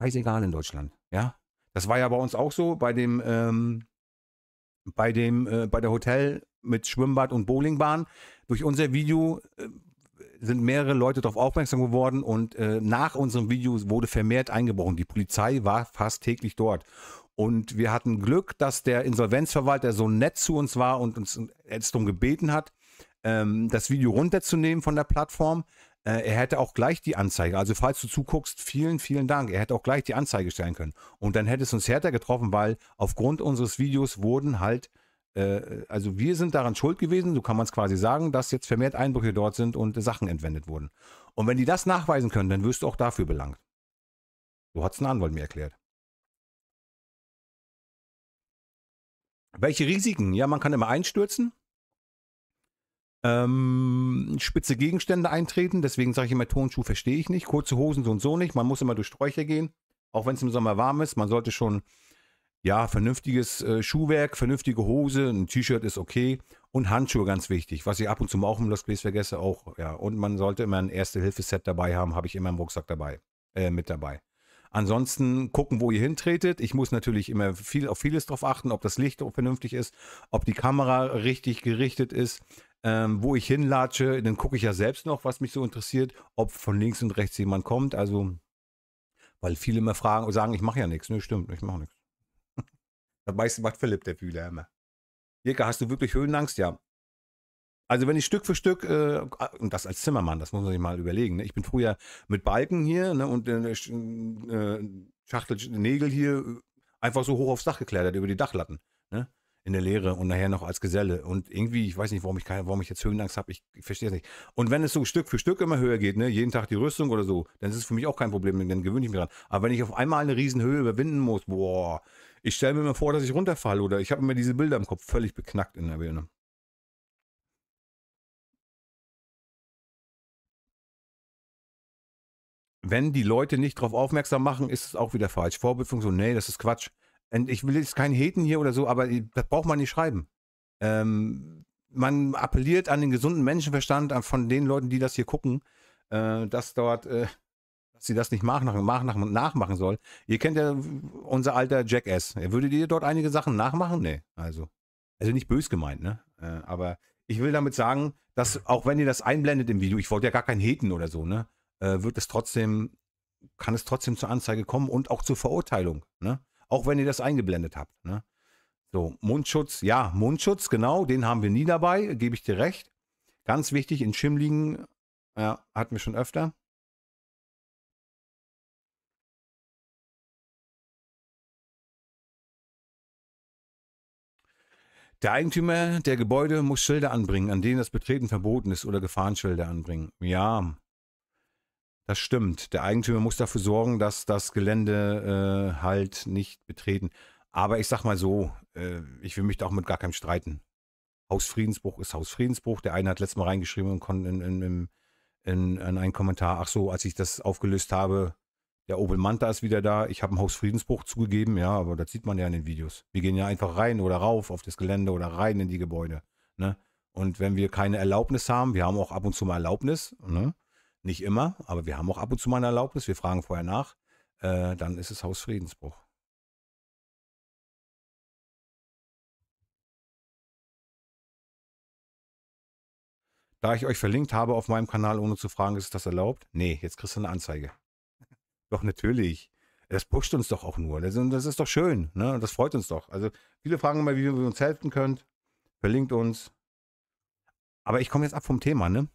scheißegal in Deutschland. Ja, das war ja bei uns auch so bei dem ähm, bei dem äh, bei der Hotel mit Schwimmbad und Bowlingbahn. Durch unser Video äh, sind mehrere Leute darauf aufmerksam geworden und äh, nach unserem Video wurde vermehrt eingebrochen. Die Polizei war fast täglich dort. Und wir hatten Glück, dass der Insolvenzverwalter so nett zu uns war und uns äh, jetzt darum gebeten hat, ähm, das Video runterzunehmen von der Plattform. Äh, er hätte auch gleich die Anzeige, also falls du zuguckst, vielen, vielen Dank. Er hätte auch gleich die Anzeige stellen können. Und dann hätte es uns härter getroffen, weil aufgrund unseres Videos wurden halt, äh, also wir sind daran schuld gewesen, so kann man es quasi sagen, dass jetzt vermehrt Einbrüche dort sind und äh, Sachen entwendet wurden. Und wenn die das nachweisen können, dann wirst du auch dafür belangt. So hat es ein Anwalt mir erklärt. Welche Risiken? Ja, man kann immer einstürzen ähm, spitze Gegenstände eintreten. Deswegen sage ich immer, Tonschuh verstehe ich nicht. Kurze Hosen so und so nicht. Man muss immer durch Sträucher gehen, auch wenn es im Sommer warm ist. Man sollte schon, ja, vernünftiges äh, Schuhwerk, vernünftige Hose, ein T-Shirt ist okay. Und Handschuhe ganz wichtig, was ich ab und zu mal auch im Lost Place vergesse, auch, ja. Und man sollte immer ein Erste-Hilfe-Set dabei haben, habe ich immer im Rucksack dabei, äh, mit dabei. Ansonsten gucken, wo ihr hintretet. Ich muss natürlich immer viel auf vieles drauf achten, ob das Licht vernünftig ist, ob die Kamera richtig gerichtet ist ähm, wo ich hinlatsche, dann gucke ich ja selbst noch, was mich so interessiert, ob von links und rechts jemand kommt. Also, weil viele immer fragen und sagen, ich mache ja nichts. Nö, stimmt, ich mache nichts. Das meiste macht Philipp, der Bühler immer. Jirka, hast du wirklich Höhenangst? Ja. Also wenn ich Stück für Stück, äh, und das als Zimmermann, das muss man sich mal überlegen. Ne? Ich bin früher mit Balken hier ne, und äh, äh Schachtel hier äh, einfach so hoch aufs Dach geklettert, über die Dachlatten. Ne? in der Lehre und nachher noch als Geselle. Und irgendwie, ich weiß nicht, warum ich, keine, warum ich jetzt Höhenangst habe, ich, ich verstehe es nicht. Und wenn es so Stück für Stück immer höher geht, ne, jeden Tag die Rüstung oder so, dann ist es für mich auch kein Problem, dann gewöhne ich mich dran. Aber wenn ich auf einmal eine Riesenhöhe überwinden muss, boah, ich stelle mir immer vor, dass ich runterfalle oder ich habe immer diese Bilder im Kopf völlig beknackt in der Birne. Wenn die Leute nicht darauf aufmerksam machen, ist es auch wieder falsch. Vorbildfunktion, nee, das ist Quatsch ich will jetzt keinen Heten hier oder so, aber das braucht man nicht schreiben. Ähm, man appelliert an den gesunden Menschenverstand von den Leuten, die das hier gucken, äh, dass dort, äh, dass sie das nicht nachmachen, nachmachen, soll. Ihr kennt ja unser alter Jackass. Würdet ihr dort einige Sachen nachmachen? Nee, also. Also nicht bös gemeint, ne? Äh, aber ich will damit sagen, dass auch wenn ihr das einblendet im Video, ich wollte ja gar keinen Heten oder so, ne? Äh, wird es trotzdem, kann es trotzdem zur Anzeige kommen und auch zur Verurteilung, ne? Auch wenn ihr das eingeblendet habt. Ne? So, Mundschutz, ja, Mundschutz, genau, den haben wir nie dabei, gebe ich dir recht. Ganz wichtig, in Schimmligen ja, hatten wir schon öfter. Der Eigentümer der Gebäude muss Schilder anbringen, an denen das Betreten verboten ist oder Gefahrenschilder anbringen. Ja, das stimmt. Der Eigentümer muss dafür sorgen, dass das Gelände äh, halt nicht betreten. Aber ich sag mal so, äh, ich will mich da auch mit gar keinem streiten. Hausfriedensbruch ist Hausfriedensbruch. Der eine hat letztes Mal reingeschrieben und konnte in, in, in, in, einen Kommentar, ach so, als ich das aufgelöst habe, der Opel Manta ist wieder da. Ich habe einen Hausfriedensbruch zugegeben, ja, aber das sieht man ja in den Videos. Wir gehen ja einfach rein oder rauf auf das Gelände oder rein in die Gebäude. Ne? Und wenn wir keine Erlaubnis haben, wir haben auch ab und zu mal Erlaubnis, ne? Nicht immer, aber wir haben auch ab und zu mal eine Erlaubnis. Wir fragen vorher nach. Äh, dann ist es Hausfriedensbruch. Da ich euch verlinkt habe auf meinem Kanal, ohne zu fragen, ist das erlaubt? Nee, jetzt kriegst du eine Anzeige. doch, natürlich. Das pusht uns doch auch nur. Das, das ist doch schön. Ne? Das freut uns doch. Also viele fragen immer, wie ihr uns helfen könnt. Verlinkt uns. Aber ich komme jetzt ab vom Thema, ne?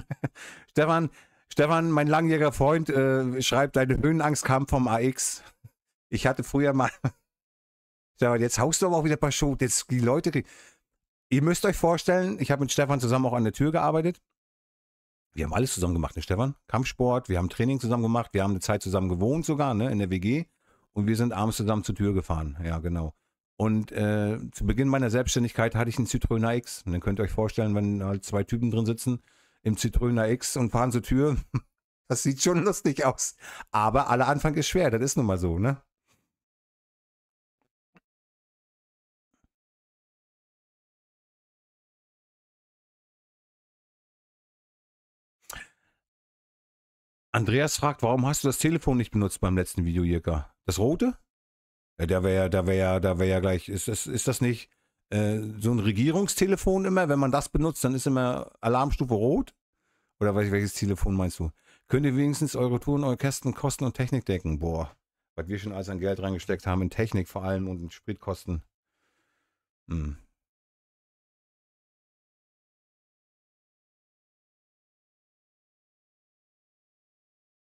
Stefan, Stefan, mein langjähriger Freund, äh, schreibt, deine Höhenangst kam vom AX. Ich hatte früher mal. Stefan, jetzt haust du aber auch wieder ein paar Schuhe. Jetzt die Leute. Ihr müsst euch vorstellen, ich habe mit Stefan zusammen auch an der Tür gearbeitet. Wir haben alles zusammen gemacht, ne, Stefan? Kampfsport, wir haben Training zusammen gemacht, wir haben eine Zeit zusammen gewohnt sogar, ne, in der WG. Und wir sind abends zusammen zur Tür gefahren. Ja, genau. Und äh, zu Beginn meiner Selbstständigkeit hatte ich einen Citroën X. Und dann könnt ihr euch vorstellen, wenn halt zwei Typen drin sitzen im Zitröner X und fahren zur Tür. Das sieht schon lustig aus. Aber aller Anfang ist schwer, das ist nun mal so, ne? Andreas fragt, warum hast du das Telefon nicht benutzt beim letzten Video, Jirka? Das rote? Ja, da wäre ja, da wäre ja, da wäre ja gleich, ist das, ist das nicht, äh, so ein Regierungstelefon immer, wenn man das benutzt, dann ist immer Alarmstufe rot. Oder weiß ich, welches Telefon meinst du? Könnt ihr wenigstens eure Touren, eure Kästen, Kosten und Technik decken? Boah, was wir schon alles an Geld reingesteckt haben, in Technik vor allem und in Spritkosten. Hm.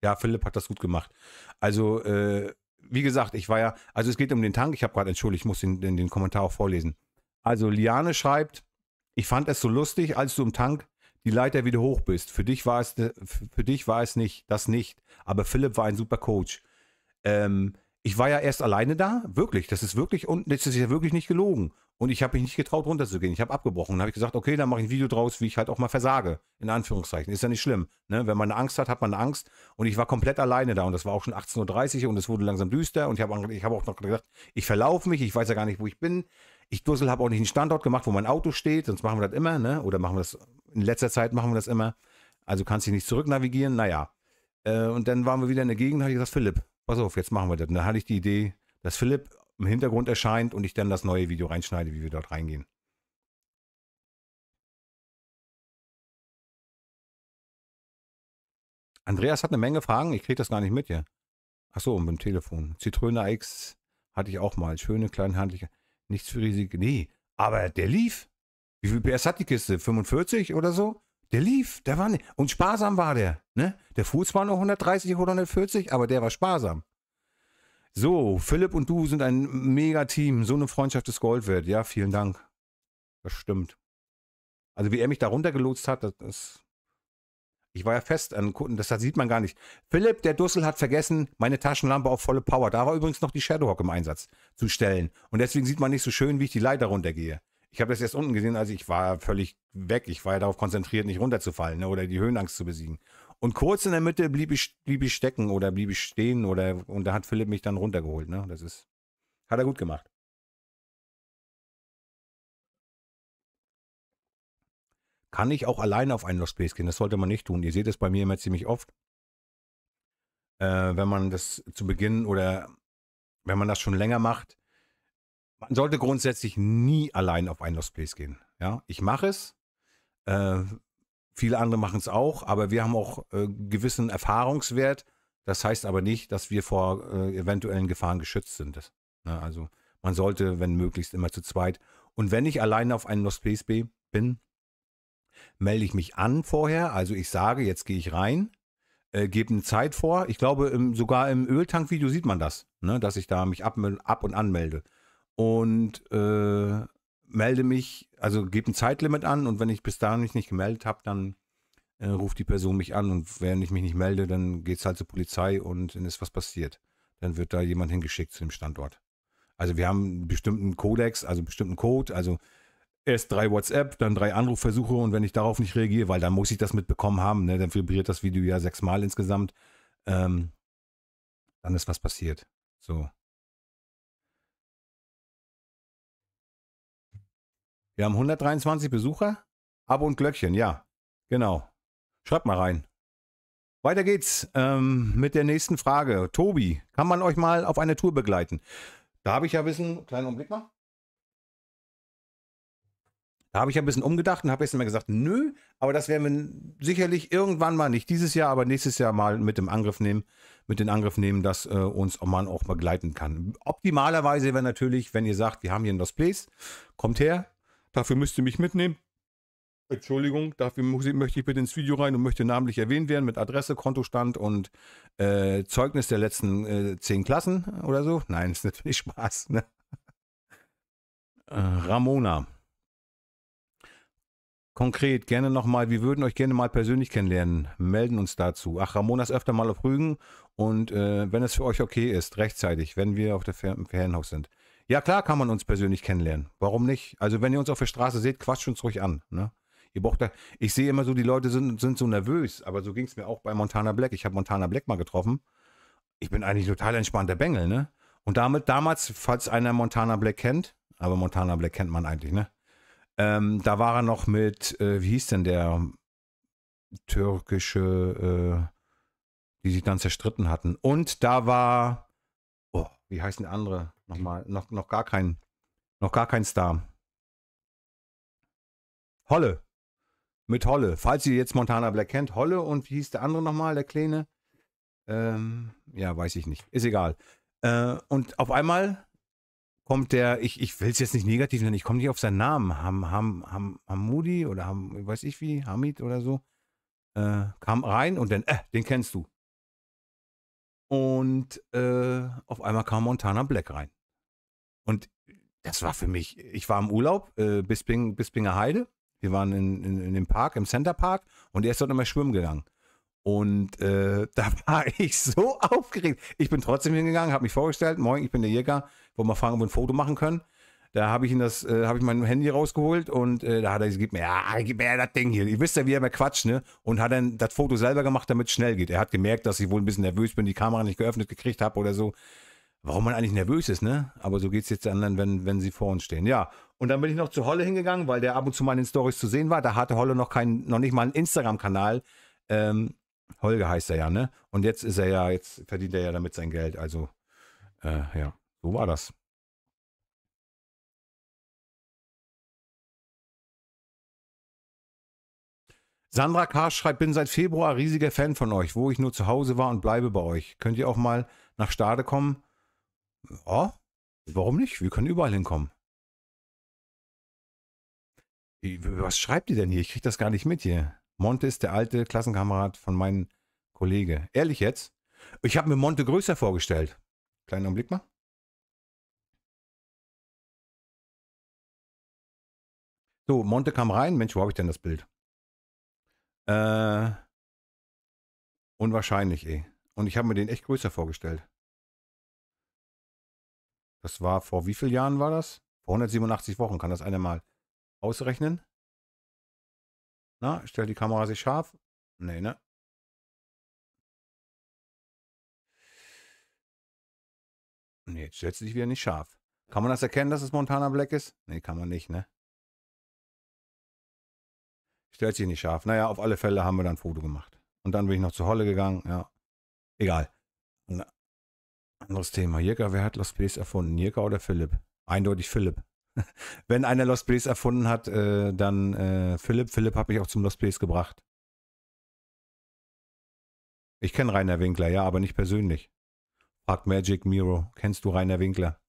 Ja, Philipp hat das gut gemacht. Also, äh, wie gesagt, ich war ja, also es geht um den Tank. Ich habe gerade, entschuldigt, ich muss den, den, den Kommentar auch vorlesen. Also Liane schreibt, ich fand es so lustig, als du im Tank die Leiter wieder hoch bist. Für dich war es, für dich war es nicht, das nicht. Aber Philipp war ein super Coach. Ähm, ich war ja erst alleine da, wirklich. Das ist wirklich und das ist ja wirklich nicht gelogen. Und ich habe mich nicht getraut, runterzugehen. Ich habe abgebrochen. Dann habe ich gesagt, okay, dann mache ich ein Video draus, wie ich halt auch mal versage. In Anführungszeichen. Ist ja nicht schlimm. Ne? Wenn man Angst hat, hat man Angst. Und ich war komplett alleine da. Und das war auch schon 18.30 Uhr und es wurde langsam düster. Und ich habe ich hab auch noch gedacht, ich verlaufe mich, ich weiß ja gar nicht, wo ich bin. Ich Dussel habe auch nicht einen Standort gemacht, wo mein Auto steht, sonst machen wir das immer, ne? Oder machen wir das, in letzter Zeit machen wir das immer. Also kannst du dich nicht zurücknavigieren, naja. Äh, und dann waren wir wieder in der Gegend, habe ich gesagt, Philipp, pass auf, jetzt machen wir das. Und dann hatte ich die Idee, dass Philipp im Hintergrund erscheint und ich dann das neue Video reinschneide, wie wir dort reingehen. Andreas hat eine Menge Fragen, ich kriege das gar nicht mit, ja. Achso, mit dem Telefon. Zitrone X hatte ich auch mal. Schöne kleinhandliche. Nichts für riesig. Nee, aber der lief. Wie viel PS hat die Kiste? 45 oder so? Der lief, der war nicht. Und sparsam war der. Ne? Der Fuß war nur 130 oder 140, aber der war sparsam. So, Philipp und du sind ein Mega-Team. So eine Freundschaft ist Gold wert. Ja, vielen Dank. Das stimmt. Also wie er mich da runtergelotst hat, das, ist ich war ja fest an Kunden, das sieht man gar nicht. Philipp, der Dussel hat vergessen, meine Taschenlampe auf volle Power. Da war übrigens noch die Shadowhawk im Einsatz zu stellen. Und deswegen sieht man nicht so schön, wie ich die Leiter runtergehe. Ich habe das erst unten gesehen, also ich war völlig weg. Ich war ja darauf konzentriert, nicht runterzufallen ne, oder die Höhenangst zu besiegen. Und kurz in der Mitte blieb ich, blieb ich stecken oder blieb ich stehen oder und da hat Philipp mich dann runtergeholt. Ne? Das ist, hat er gut gemacht. kann ich auch alleine auf ein Lost Place gehen. Das sollte man nicht tun. Ihr seht es bei mir immer ziemlich oft. Äh, wenn man das zu Beginn oder wenn man das schon länger macht, man sollte grundsätzlich nie allein auf ein Lost Place gehen. Ja, ich mache es. Äh, viele andere machen es auch, aber wir haben auch äh, gewissen Erfahrungswert. Das heißt aber nicht, dass wir vor äh, eventuellen Gefahren geschützt sind. Das, ne, Also man sollte, wenn möglichst, immer zu zweit. Und wenn ich alleine auf einen Lost Place bin, melde ich mich an vorher. Also ich sage, jetzt gehe ich rein, äh, gebe eine Zeit vor. Ich glaube, im, sogar im Öltankvideo sieht man das, ne, dass ich da mich ab, ab und anmelde. Und äh, melde mich, also gebe ein Zeitlimit an und wenn ich bis dahin mich nicht gemeldet habe, dann äh, ruft die Person mich an und wenn ich mich nicht melde, dann geht es halt zur Polizei und dann ist was passiert. Dann wird da jemand hingeschickt zu dem Standort. Also wir haben einen bestimmten Kodex, also einen bestimmten Code, also erst drei WhatsApp, dann drei Anrufversuche und wenn ich darauf nicht reagiere, weil dann muss ich das mitbekommen haben, ne, dann vibriert das Video ja sechsmal insgesamt, ähm, dann ist was passiert. So. Wir haben 123 Besucher. Abo und Glöckchen, ja. Genau. Schreibt mal rein. Weiter geht's ähm, mit der nächsten Frage. Tobi, kann man euch mal auf eine Tour begleiten? Da habe ich ja wissen, kleinen Umblick mal. Da habe ich ein bisschen umgedacht und habe jetzt mal gesagt, nö, aber das werden wir sicherlich irgendwann mal, nicht dieses Jahr, aber nächstes Jahr mal mit dem Angriff nehmen, mit den Angriff nehmen, dass äh, uns Oman auch begleiten kann. Optimalerweise wäre natürlich, wenn ihr sagt, wir haben hier ein Lost Place, kommt her, dafür müsst ihr mich mitnehmen. Entschuldigung, dafür möchte ich bitte ins Video rein und möchte namentlich erwähnt werden mit Adresse, Kontostand und äh, Zeugnis der letzten äh, zehn Klassen oder so. Nein, ist natürlich Spaß. Ne? Äh, Ramona. Konkret, gerne nochmal, wir würden euch gerne mal persönlich kennenlernen. Melden uns dazu. Ach, Ramona ist öfter mal auf Rügen und äh, wenn es für euch okay ist, rechtzeitig, wenn wir auf der im Ferienhaus sind. Ja, klar kann man uns persönlich kennenlernen. Warum nicht? Also, wenn ihr uns auf der Straße seht, quatscht uns ruhig an. Ne? Ihr braucht da, ich sehe immer so, die Leute sind, sind so nervös, aber so ging es mir auch bei Montana Black. Ich habe Montana Black mal getroffen. Ich bin eigentlich total entspannter Bengel, ne? Und damit damals, falls einer Montana Black kennt, aber Montana Black kennt man eigentlich, ne? Ähm, da war er noch mit, äh, wie hieß denn der türkische, äh, die sich dann zerstritten hatten. Und da war, oh, wie heißen die andere? Nochmal, noch, noch gar kein, noch gar kein Star. Holle. Mit Holle. Falls ihr jetzt Montana Black kennt, Holle und wie hieß der andere nochmal, der Kleine? Ähm, ja, weiß ich nicht. Ist egal. Äh, und auf einmal kommt der, ich, ich will es jetzt nicht negativ nennen, ich komme nicht auf seinen Namen, Ham, Ham, Ham, Hamudi oder Ham, weiß ich wie, Hamid oder so, äh, kam rein und dann, äh, den kennst du. Und äh, auf einmal kam Montana Black rein. Und das war für mich, ich war im Urlaub, äh, Bisping, Bispinger Heide. Wir waren in, in, in dem Park, im Center Park und er ist dort immer schwimmen gegangen. Und äh, da war ich so aufgeregt. Ich bin trotzdem hingegangen, habe mich vorgestellt, moin, ich bin der Jäger, wollen wir fragen, ob wir ein Foto machen können. Da habe ich ihn das, äh, habe ich mein Handy rausgeholt und äh, da hat er gesagt, gib mir, ja, gib mir das Ding hier. Ihr wisst ja, wie er mir quatscht, ne? Und hat dann das Foto selber gemacht, damit es schnell geht. Er hat gemerkt, dass ich wohl ein bisschen nervös bin, die Kamera nicht geöffnet gekriegt habe oder so. Warum man eigentlich nervös ist, ne? Aber so geht es jetzt anderen, wenn, wenn sie vor uns stehen. Ja. Und dann bin ich noch zu Holle hingegangen, weil der ab und zu mal in den Stories zu sehen war. Da hatte Holle noch keinen, noch nicht mal einen Instagram-Kanal. Ähm, Holger heißt er ja, ne? Und jetzt ist er ja, jetzt verdient er ja damit sein Geld. Also, äh, ja, so war das. Sandra K. schreibt, bin seit Februar riesiger Fan von euch, wo ich nur zu Hause war und bleibe bei euch. Könnt ihr auch mal nach Stade kommen? Oh, warum nicht? Wir können überall hinkommen. Was schreibt ihr denn hier? Ich kriege das gar nicht mit hier. Monte ist der alte Klassenkamerad von meinem Kollege. Ehrlich jetzt? Ich habe mir Monte größer vorgestellt. Kleinen Augenblick mal. So, Monte kam rein. Mensch, wo habe ich denn das Bild? Äh, unwahrscheinlich, eh. Und ich habe mir den echt größer vorgestellt. Das war vor wie vielen Jahren war das? Vor 187 Wochen. Kann das einer mal ausrechnen? Na, ne? stellt die Kamera sich scharf? Nee, ne? Nee, jetzt stellt sie sich wieder nicht scharf. Kann man das erkennen, dass es Montana Black ist? Nee, kann man nicht, ne? Stellt sich nicht scharf. Naja, auf alle Fälle haben wir dann ein Foto gemacht. Und dann bin ich noch zur Holle gegangen, ja. Egal. Na, anderes Thema. Jirka, wer hat Lost Space erfunden? Jirka oder Philipp? Eindeutig Philipp. Wenn einer Lost Place erfunden hat, äh, dann äh, Philipp. Philipp hat mich auch zum Lost Place gebracht. Ich kenne Rainer Winkler, ja, aber nicht persönlich. Fragt Magic Miro, kennst du Rainer Winkler?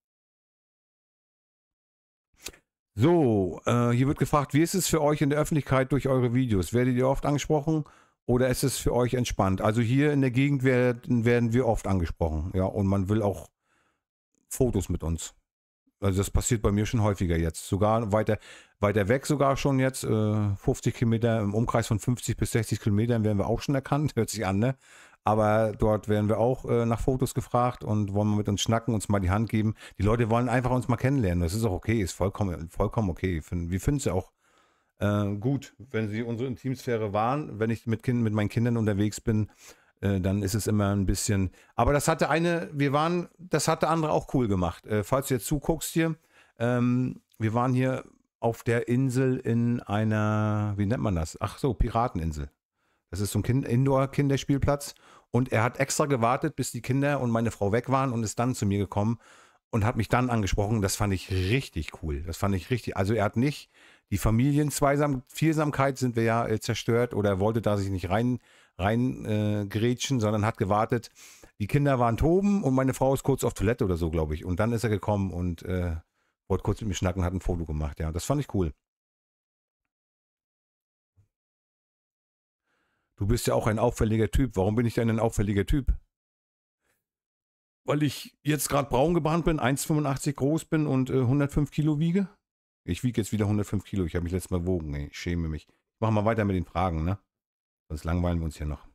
So, äh, hier wird gefragt, wie ist es für euch in der Öffentlichkeit durch eure Videos? Werdet ihr oft angesprochen oder ist es für euch entspannt? Also hier in der Gegend werden, werden wir oft angesprochen, ja, und man will auch Fotos mit uns. Also das passiert bei mir schon häufiger jetzt. Sogar weiter, weiter weg sogar schon jetzt. Äh, 50 Kilometer, im Umkreis von 50 bis 60 Kilometern werden wir auch schon erkannt. Hört sich an, ne? Aber dort werden wir auch äh, nach Fotos gefragt und wollen mit uns schnacken, uns mal die Hand geben. Die Leute wollen einfach uns mal kennenlernen. Das ist auch okay, ist vollkommen, vollkommen okay. Wir finden es ja auch äh, gut, wenn sie unsere Intimsphäre wahren, wenn ich mit, kind, mit meinen Kindern unterwegs bin äh, dann ist es immer ein bisschen. Aber das hatte eine, wir waren, das hatte andere auch cool gemacht. Äh, falls du jetzt zuguckst hier, ähm, wir waren hier auf der Insel in einer, wie nennt man das? Ach so, Pirateninsel. Das ist so ein kind, Indoor-Kinderspielplatz. Und er hat extra gewartet, bis die Kinder und meine Frau weg waren und ist dann zu mir gekommen und hat mich dann angesprochen. Das fand ich richtig cool. Das fand ich richtig. Also er hat nicht die Familienzweisamkeit, sind wir ja äh, zerstört oder wollte da sich nicht rein reingrätschen, äh, sondern hat gewartet. Die Kinder waren toben und meine Frau ist kurz auf Toilette oder so, glaube ich. Und dann ist er gekommen und äh, wollte kurz mit mir schnacken, hat ein Foto gemacht. Ja, das fand ich cool. Du bist ja auch ein auffälliger Typ. Warum bin ich denn ein auffälliger Typ? Weil ich jetzt gerade braun gebrannt bin, 1,85 groß bin und äh, 105 Kilo wiege? Ich wiege jetzt wieder 105 Kilo. Ich habe mich letztes Mal gewogen. Ich schäme mich. Machen wir weiter mit den Fragen, ne? Sonst langweilen wir uns hier noch.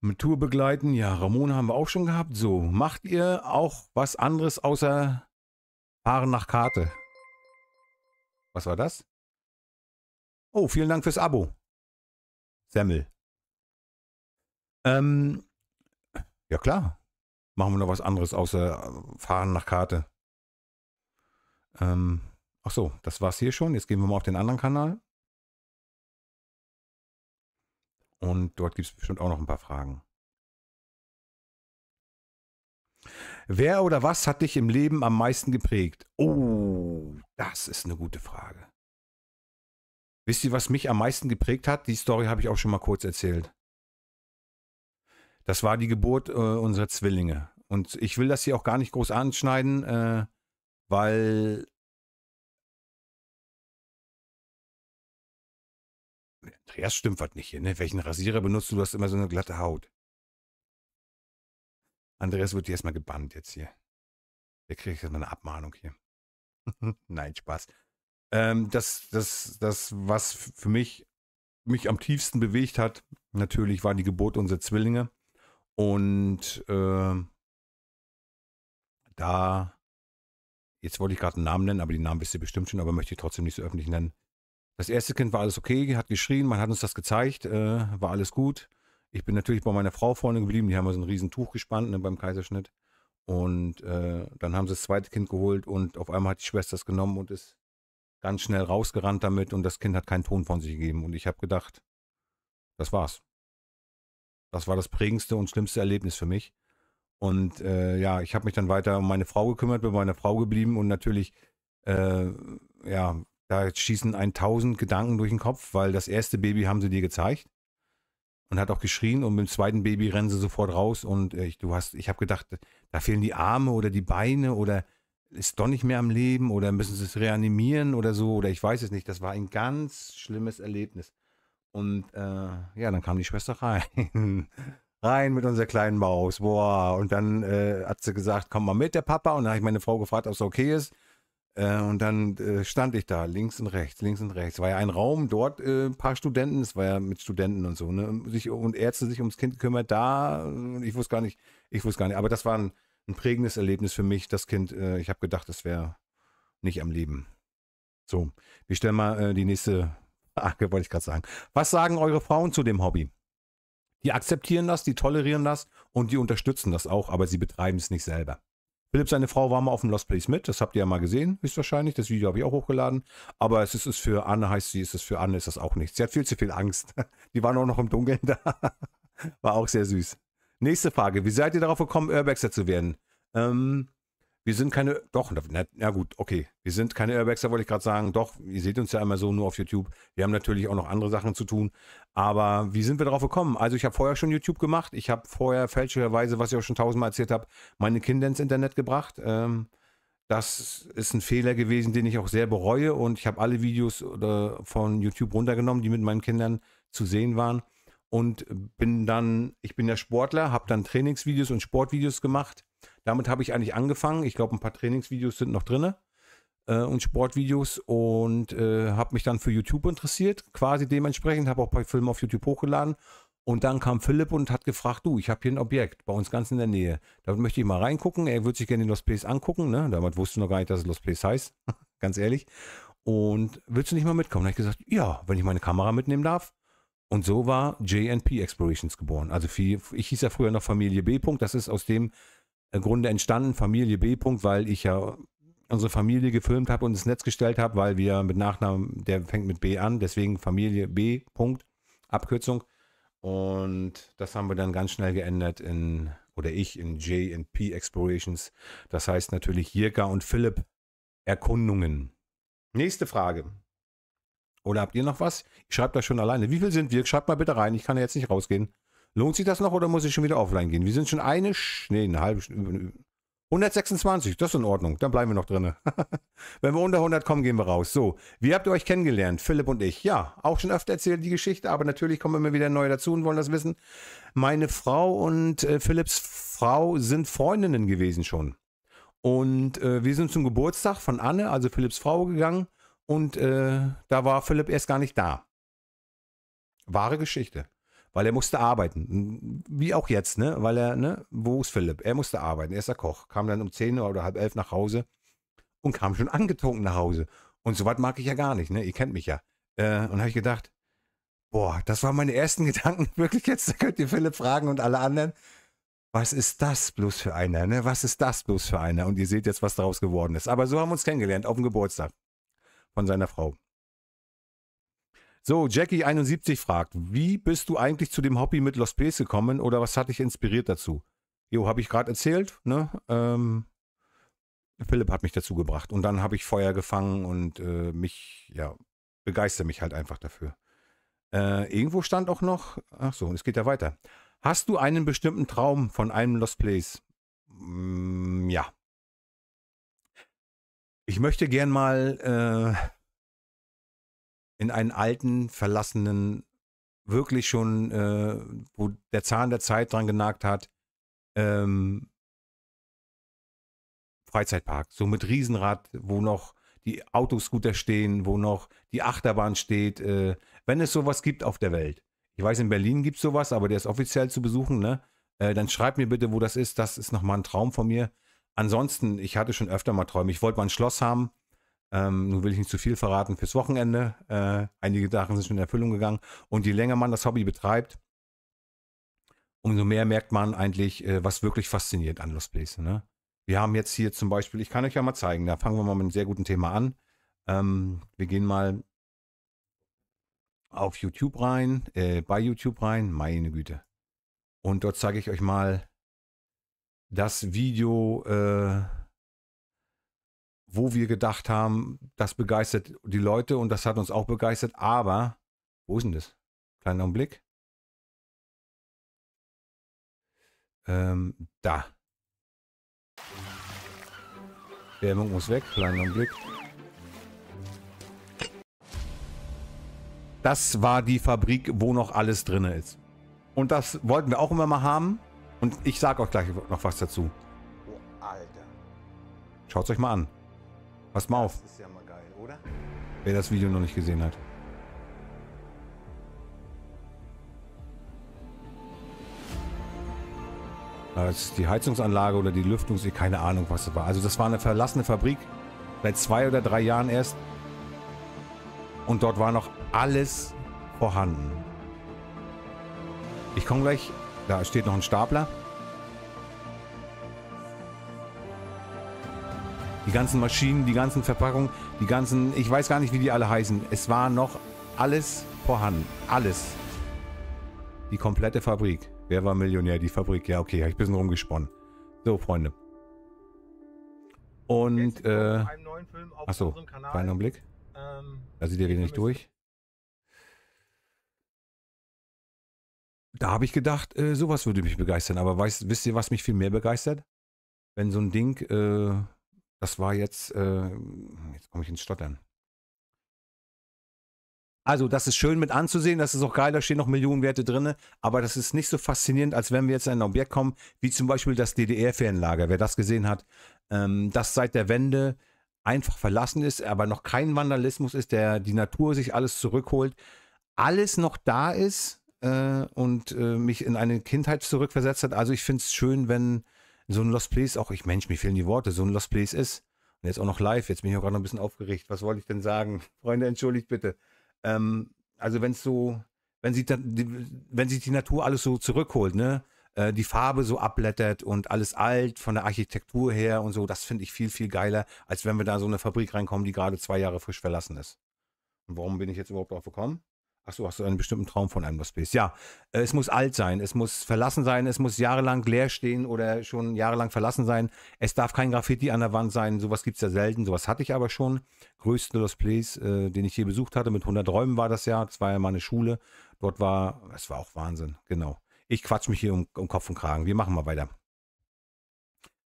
Mit Tour begleiten, ja, Ramona haben wir auch schon gehabt. So, macht ihr auch was anderes außer fahren nach Karte? Was war das? Oh, vielen Dank fürs Abo. Semmel. Ähm, ja klar. Machen wir noch was anderes außer äh, fahren nach Karte. Ähm, Ach so, das war's hier schon. Jetzt gehen wir mal auf den anderen Kanal. Und dort gibt es bestimmt auch noch ein paar Fragen. Wer oder was hat dich im Leben am meisten geprägt? Oh, das ist eine gute Frage. Wisst ihr, was mich am meisten geprägt hat? Die Story habe ich auch schon mal kurz erzählt. Das war die Geburt äh, unserer Zwillinge. Und ich will das hier auch gar nicht groß anschneiden, äh, weil Andreas stümpfert nicht hier, ne? Welchen Rasierer benutzt du? Du hast immer so eine glatte Haut. Andreas wird hier erstmal gebannt jetzt hier. Der kriegt erstmal eine Abmahnung hier. Nein, Spaß. Ähm, das, das, das, was für mich, mich am tiefsten bewegt hat, natürlich war die Geburt unserer Zwillinge. Und äh, da, jetzt wollte ich gerade einen Namen nennen, aber den Namen wisst ihr bestimmt schon, aber möchte ich trotzdem nicht so öffentlich nennen. Das erste Kind war alles okay, hat geschrien, man hat uns das gezeigt, äh, war alles gut. Ich bin natürlich bei meiner Frau vorne geblieben, die haben wir so ein Riesentuch gespannt ne, beim Kaiserschnitt. Und äh, dann haben sie das zweite Kind geholt und auf einmal hat die Schwester es genommen und ist ganz schnell rausgerannt damit und das Kind hat keinen Ton von sich gegeben. Und ich habe gedacht, das war's. Das war das prägendste und schlimmste Erlebnis für mich. Und äh, ja, ich habe mich dann weiter um meine Frau gekümmert, bin bei meiner Frau geblieben und natürlich, äh, ja, da schießen 1000 Gedanken durch den Kopf, weil das erste Baby haben sie dir gezeigt und hat auch geschrien und mit dem zweiten Baby rennen sie sofort raus und äh, ich, du hast, ich habe gedacht, da fehlen die Arme oder die Beine oder ist doch nicht mehr am Leben oder müssen sie es reanimieren oder so oder ich weiß es nicht. Das war ein ganz schlimmes Erlebnis. Und äh, ja, dann kam die Schwester rein. rein mit unserer kleinen Maus. Boah. Und dann äh, hat sie gesagt, komm mal mit, der Papa. Und dann habe ich meine Frau gefragt, ob es okay ist. Äh, und dann äh, stand ich da, links und rechts, links und rechts. War ja ein Raum dort, äh, ein paar Studenten, es war ja mit Studenten und so, ne? Sich, und Ärzte sich ums Kind gekümmert, da, äh, ich wusste gar nicht, ich wusste gar nicht, aber das war ein, ein prägendes Erlebnis für mich, das Kind, äh, ich habe gedacht, das wäre nicht am Leben. So, wir stellen mal äh, die nächste Frage, wollte ich gerade sagen. Was sagen eure Frauen zu dem Hobby? Die akzeptieren das, die tolerieren das und die unterstützen das auch, aber sie betreiben es nicht selber. Philipp, seine Frau war mal auf dem Lost Place mit. Das habt ihr ja mal gesehen, höchstwahrscheinlich. Das Video habe ich auch hochgeladen. Aber es ist, ist für Anne, heißt sie, ist es für Anne, ist das auch nichts. Sie hat viel zu viel Angst. Die waren auch noch im Dunkeln da. War auch sehr süß. Nächste Frage. Wie seid ihr darauf gekommen, Urbexer zu werden? Ähm, wir sind keine, doch, na, na, gut, okay, wir sind keine Airbagster, wollte ich gerade sagen, doch, ihr seht uns ja immer so nur auf YouTube, wir haben natürlich auch noch andere Sachen zu tun, aber wie sind wir darauf gekommen? Also ich habe vorher schon YouTube gemacht, ich habe vorher fälschlicherweise, was ich auch schon tausendmal erzählt habe, meine Kinder ins Internet gebracht, ähm, das ist ein Fehler gewesen, den ich auch sehr bereue und ich habe alle Videos äh, von YouTube runtergenommen, die mit meinen Kindern zu sehen waren und bin dann, ich bin ja Sportler, habe dann Trainingsvideos und Sportvideos gemacht damit habe ich eigentlich angefangen. Ich glaube, ein paar Trainingsvideos sind noch drin äh, und Sportvideos und äh, habe mich dann für YouTube interessiert, quasi dementsprechend. Habe auch ein paar Filme auf YouTube hochgeladen. Und dann kam Philipp und hat gefragt, du, ich habe hier ein Objekt bei uns ganz in der Nähe. Damit möchte ich mal reingucken. Er würde sich gerne den Lost Place angucken. Ne? Damals wusste ich noch gar nicht, dass es Lost Place heißt, ganz ehrlich. Und willst du nicht mal mitkommen? Da habe ich gesagt, ja, wenn ich meine Kamera mitnehmen darf. Und so war JNP Explorations geboren. Also ich hieß ja früher noch Familie B. Das ist aus dem im äh, Grunde entstanden, Familie B. -Punkt, weil ich ja unsere Familie gefilmt habe und ins Netz gestellt habe, weil wir mit Nachnamen, der fängt mit B an, deswegen Familie B. -Punkt, Abkürzung. Und das haben wir dann ganz schnell geändert in, oder ich in J&P Explorations. Das heißt natürlich Jirka und Philipp Erkundungen. Nächste Frage. Oder habt ihr noch was? Ich schreibe da schon alleine. Wie viel sind wir? Schreibt mal bitte rein. Ich kann ja jetzt nicht rausgehen. Lohnt sich das noch oder muss ich schon wieder offline gehen? Wir sind schon eine, nee, eine halbe Stunde. 126, das ist in Ordnung. Dann bleiben wir noch drin. Wenn wir unter 100 kommen, gehen wir raus. So, wie habt ihr euch kennengelernt, Philipp und ich? Ja, auch schon öfter erzählt die Geschichte, aber natürlich kommen immer wieder neue dazu und wollen das wissen. Meine Frau und äh, Philipps Frau sind Freundinnen gewesen schon. Und äh, wir sind zum Geburtstag von Anne, also Philipps Frau, gegangen. Und äh, da war Philipp erst gar nicht da. Wahre Geschichte weil er musste arbeiten. Wie auch jetzt, ne? Weil er, ne? Wo ist Philipp? Er musste arbeiten, er ist der Koch. Kam dann um 10 Uhr oder halb elf nach Hause und kam schon angetrunken nach Hause. Und so was mag ich ja gar nicht, ne? Ihr kennt mich ja. Äh, und habe ich gedacht, boah, das waren meine ersten Gedanken. Wirklich jetzt, da könnt ihr Philipp fragen und alle anderen. Was ist das bloß für einer, ne? Was ist das bloß für einer? Und ihr seht jetzt, was daraus geworden ist. Aber so haben wir uns kennengelernt auf dem Geburtstag von seiner Frau. So, Jackie71 fragt, wie bist du eigentlich zu dem Hobby mit Los Pes gekommen oder was hat dich inspiriert dazu? Jo, habe ich gerade erzählt, ne? Ähm, Philipp hat mich dazu gebracht und dann habe ich Feuer gefangen und äh, mich, ja, begeistere mich halt einfach dafür. Äh, irgendwo stand auch noch, ach so, es geht ja weiter. Hast du einen bestimmten Traum von einem Lost Place? Mm, ja. Ich möchte gern mal äh, in einen alten, verlassenen, wirklich schon, äh, wo der Zahn der Zeit dran genagt hat, ähm, Freizeitpark. So mit Riesenrad, wo noch die Autoscooter stehen, wo noch die Achterbahn steht. Äh, wenn es sowas gibt auf der Welt. Ich weiß, in Berlin gibt es sowas, aber der ist offiziell zu besuchen, ne? Äh, dann schreibt mir bitte, wo das ist. Das ist nochmal ein Traum von mir. Ansonsten, ich hatte schon öfter mal Träume. Ich wollte mal ein Schloss haben ähm, nun will ich nicht zu viel verraten fürs Wochenende. Äh, einige Sachen sind schon in Erfüllung gegangen. Und je länger man das Hobby betreibt, umso mehr merkt man eigentlich, äh, was wirklich fasziniert an Lost Place. Ne? Wir haben jetzt hier zum Beispiel, ich kann euch ja mal zeigen, da fangen wir mal mit einem sehr guten Thema an. Ähm, wir gehen mal auf YouTube rein, äh, bei YouTube rein, meine Güte. Und dort zeige ich euch mal das Video, äh, wo wir gedacht haben, das begeistert die Leute und das hat uns auch begeistert, aber wo ist denn das? Kleiner Augenblick. Ähm, da. Werbung muss weg, kleiner Augenblick. Das war die Fabrik, wo noch alles drin ist. Und das wollten wir auch immer mal haben. Und ich sage euch gleich noch was dazu. Oh, Alter. Schaut es euch mal an. Pass mal auf. Das ist ja mal geil, oder? Wer das Video noch nicht gesehen hat. Das ist die Heizungsanlage oder die Lüftung, keine Ahnung, was es war. Also das war eine verlassene Fabrik, seit zwei oder drei Jahren erst. Und dort war noch alles vorhanden. Ich komme gleich, da steht noch ein Stapler. Die ganzen Maschinen, die ganzen Verpackungen, die ganzen, ich weiß gar nicht, wie die alle heißen. Es war noch alles vorhanden. Alles. Die komplette Fabrik. Wer war Millionär? Die Fabrik. Ja, okay, habe ich ein bisschen rumgesponnen. So, Freunde. Und, äh, achso, kleinen Blick. Ähm, da seht ihr wieder nicht durch. Da habe ich gedacht, äh, sowas würde mich begeistern. Aber weißt, wisst ihr, was mich viel mehr begeistert? Wenn so ein Ding äh, das war jetzt, äh, jetzt komme ich ins Stottern. Also, das ist schön mit anzusehen, das ist auch geil, da stehen noch Millionenwerte drin, aber das ist nicht so faszinierend, als wenn wir jetzt an ein Objekt kommen, wie zum Beispiel das ddr fernlager Wer das gesehen hat, ähm, das seit der Wende einfach verlassen ist, aber noch kein Vandalismus ist, der die Natur sich alles zurückholt, alles noch da ist äh, und äh, mich in eine Kindheit zurückversetzt hat. Also, ich finde es schön, wenn so ein Lost Place auch, ich Mensch, mir fehlen die Worte, so ein Lost Place ist. Und jetzt auch noch live, jetzt bin ich auch gerade noch ein bisschen aufgeregt. Was wollte ich denn sagen? Freunde, entschuldigt bitte. Ähm, also wenn es so, wenn sich, wenn sich die Natur alles so zurückholt, ne? Äh, die Farbe so abblättert und alles alt von der Architektur her und so, das finde ich viel, viel geiler, als wenn wir da so eine Fabrik reinkommen, die gerade zwei Jahre frisch verlassen ist. Und warum bin ich jetzt überhaupt drauf gekommen? Achso, hast du einen bestimmten Traum von einem MySpace? Ja, äh, es muss alt sein, es muss verlassen sein, es muss jahrelang leer stehen oder schon jahrelang verlassen sein. Es darf kein Graffiti an der Wand sein, sowas gibt es ja selten, sowas hatte ich aber schon. Größte Lost Place, äh, den ich je besucht hatte, mit 100 Räumen war das ja, das war ja meine Schule. Dort war, es war auch Wahnsinn, genau. Ich quatsch mich hier um, um Kopf und Kragen, wir machen mal weiter.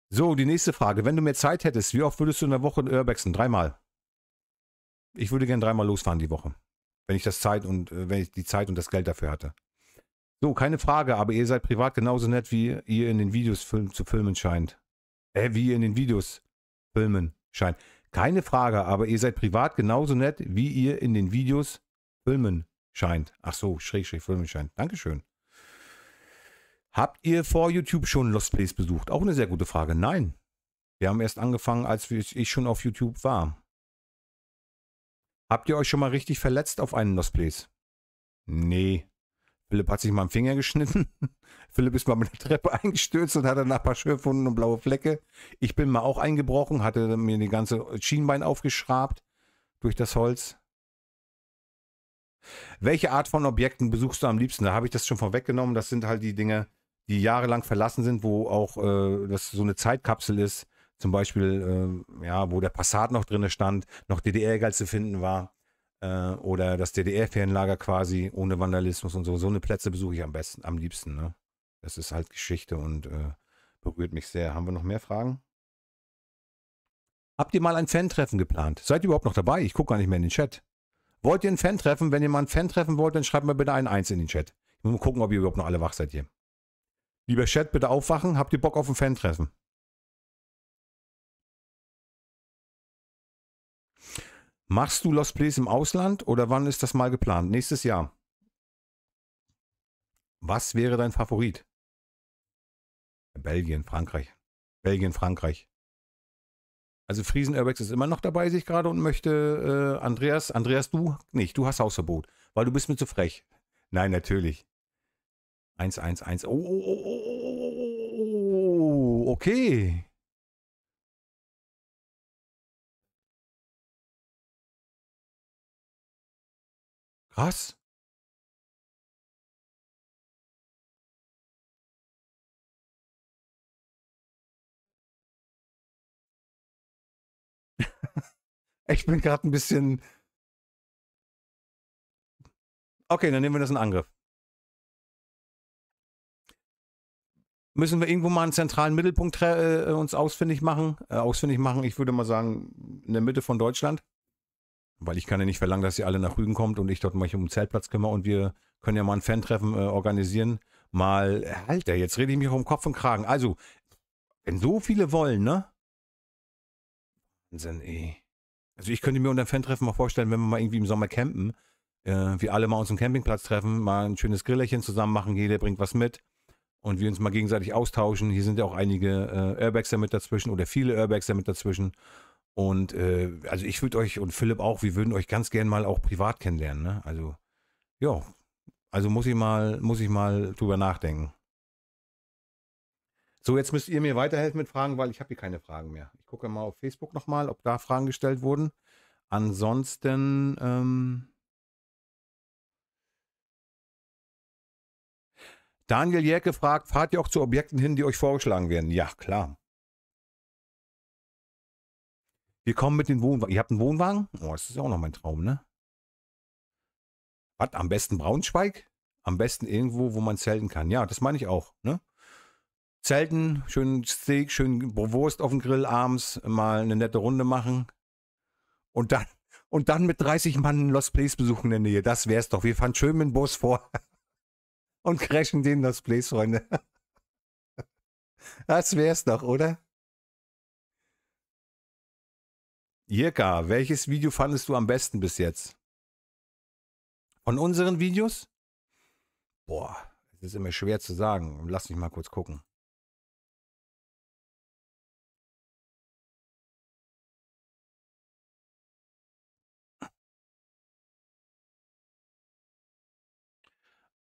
So, die nächste Frage. Wenn du mehr Zeit hättest, wie oft würdest du in der Woche in Urbexen? Dreimal. Ich würde gern dreimal losfahren die Woche wenn ich das Zeit und äh, wenn ich die Zeit und das Geld dafür hatte. So, keine Frage, aber ihr seid privat genauso nett, wie ihr in den Videos film, zu filmen scheint. Äh, wie ihr in den Videos filmen scheint. Keine Frage, aber ihr seid privat genauso nett, wie ihr in den Videos filmen scheint. Ach so, schräg, schräg, filmen scheint. Dankeschön. Habt ihr vor YouTube schon Lost Place besucht? Auch eine sehr gute Frage. Nein. Wir haben erst angefangen, als ich schon auf YouTube war. Habt ihr euch schon mal richtig verletzt auf einen Nosplays? Nee. Philipp hat sich mal einen Finger geschnitten. Philipp ist mal mit der Treppe eingestürzt und hat nach ein paar Schürfwunden und blaue Flecke. Ich bin mal auch eingebrochen, hatte mir die ganze Schienbein aufgeschrabt durch das Holz. Welche Art von Objekten besuchst du am liebsten? Da habe ich das schon vorweggenommen. Das sind halt die Dinge, die jahrelang verlassen sind, wo auch äh, das so eine Zeitkapsel ist, zum Beispiel, äh, ja, wo der Passat noch drin stand, noch DDR-Egal zu finden war äh, oder das DDR-Ferienlager quasi ohne Vandalismus und so. So eine Plätze besuche ich am besten, am liebsten. Ne? Das ist halt Geschichte und äh, berührt mich sehr. Haben wir noch mehr Fragen? Habt ihr mal ein Fan-Treffen geplant? Seid ihr überhaupt noch dabei? Ich gucke gar nicht mehr in den Chat. Wollt ihr ein Fan-Treffen? Wenn ihr mal ein Fan-Treffen wollt, dann schreibt mir bitte ein Eins in den Chat. Ich muss mal gucken, ob ihr überhaupt noch alle wach seid hier. Lieber Chat, bitte aufwachen. Habt ihr Bock auf ein Fan-Treffen? Machst du Lost Plays im Ausland oder wann ist das mal geplant? Nächstes Jahr. Was wäre dein Favorit? Belgien, Frankreich. Belgien, Frankreich. Also Friesen Airbags ist immer noch dabei, sich gerade und möchte äh, Andreas, Andreas, du nicht, du hast Hausverbot, weil du bist mir zu frech. Nein, natürlich. 111. 1, Oh, oh, oh, oh, okay. Was? ich bin gerade ein bisschen. Okay, dann nehmen wir das in Angriff. Müssen wir irgendwo mal einen zentralen Mittelpunkt äh, uns ausfindig machen? Äh, ausfindig machen, ich würde mal sagen, in der Mitte von Deutschland. Weil ich kann ja nicht verlangen, dass ihr alle nach Rügen kommt und ich dort mich um den Zeltplatz kümmere und wir können ja mal ein Fantreffen äh, organisieren. Mal, Alter, jetzt rede ich mich um Kopf und Kragen. Also, wenn so viele wollen, ne? Wahnsinn, ey. Also ich könnte mir unter Fan-Treffen mal vorstellen, wenn wir mal irgendwie im Sommer campen, äh, wir alle mal uns am Campingplatz treffen, mal ein schönes Grillerchen zusammen machen, jeder bringt was mit und wir uns mal gegenseitig austauschen. Hier sind ja auch einige äh, Airbags damit dazwischen oder viele Airbags damit dazwischen und äh, also ich würde euch und Philipp auch, wir würden euch ganz gern mal auch privat kennenlernen. Ne? Also ja, also muss ich mal, muss ich mal drüber nachdenken. So, jetzt müsst ihr mir weiterhelfen mit Fragen, weil ich habe hier keine Fragen mehr. Ich gucke mal auf Facebook nochmal, ob da Fragen gestellt wurden. Ansonsten, ähm, Daniel Jäcke fragt, fahrt ihr auch zu Objekten hin, die euch vorgeschlagen werden? Ja, klar. Wir kommen mit den Wohnwagen. Ihr habt einen Wohnwagen? Oh, das ist ja auch noch mein Traum, ne? Was? Am besten Braunschweig? Am besten irgendwo, wo man zelten kann. Ja, das meine ich auch, ne? Zelten, schön Steak, schön Wurst auf dem Grill abends, mal eine nette Runde machen. Und dann, und dann mit 30 Mann Lost Place besuchen in der Nähe. Das wär's doch. Wir fahren schön mit dem Bus vor und crashen den Lost Place, Freunde. Das wär's doch, oder? Jirka, welches Video fandest du am besten bis jetzt? Von unseren Videos? Boah, es ist immer schwer zu sagen. Lass mich mal kurz gucken.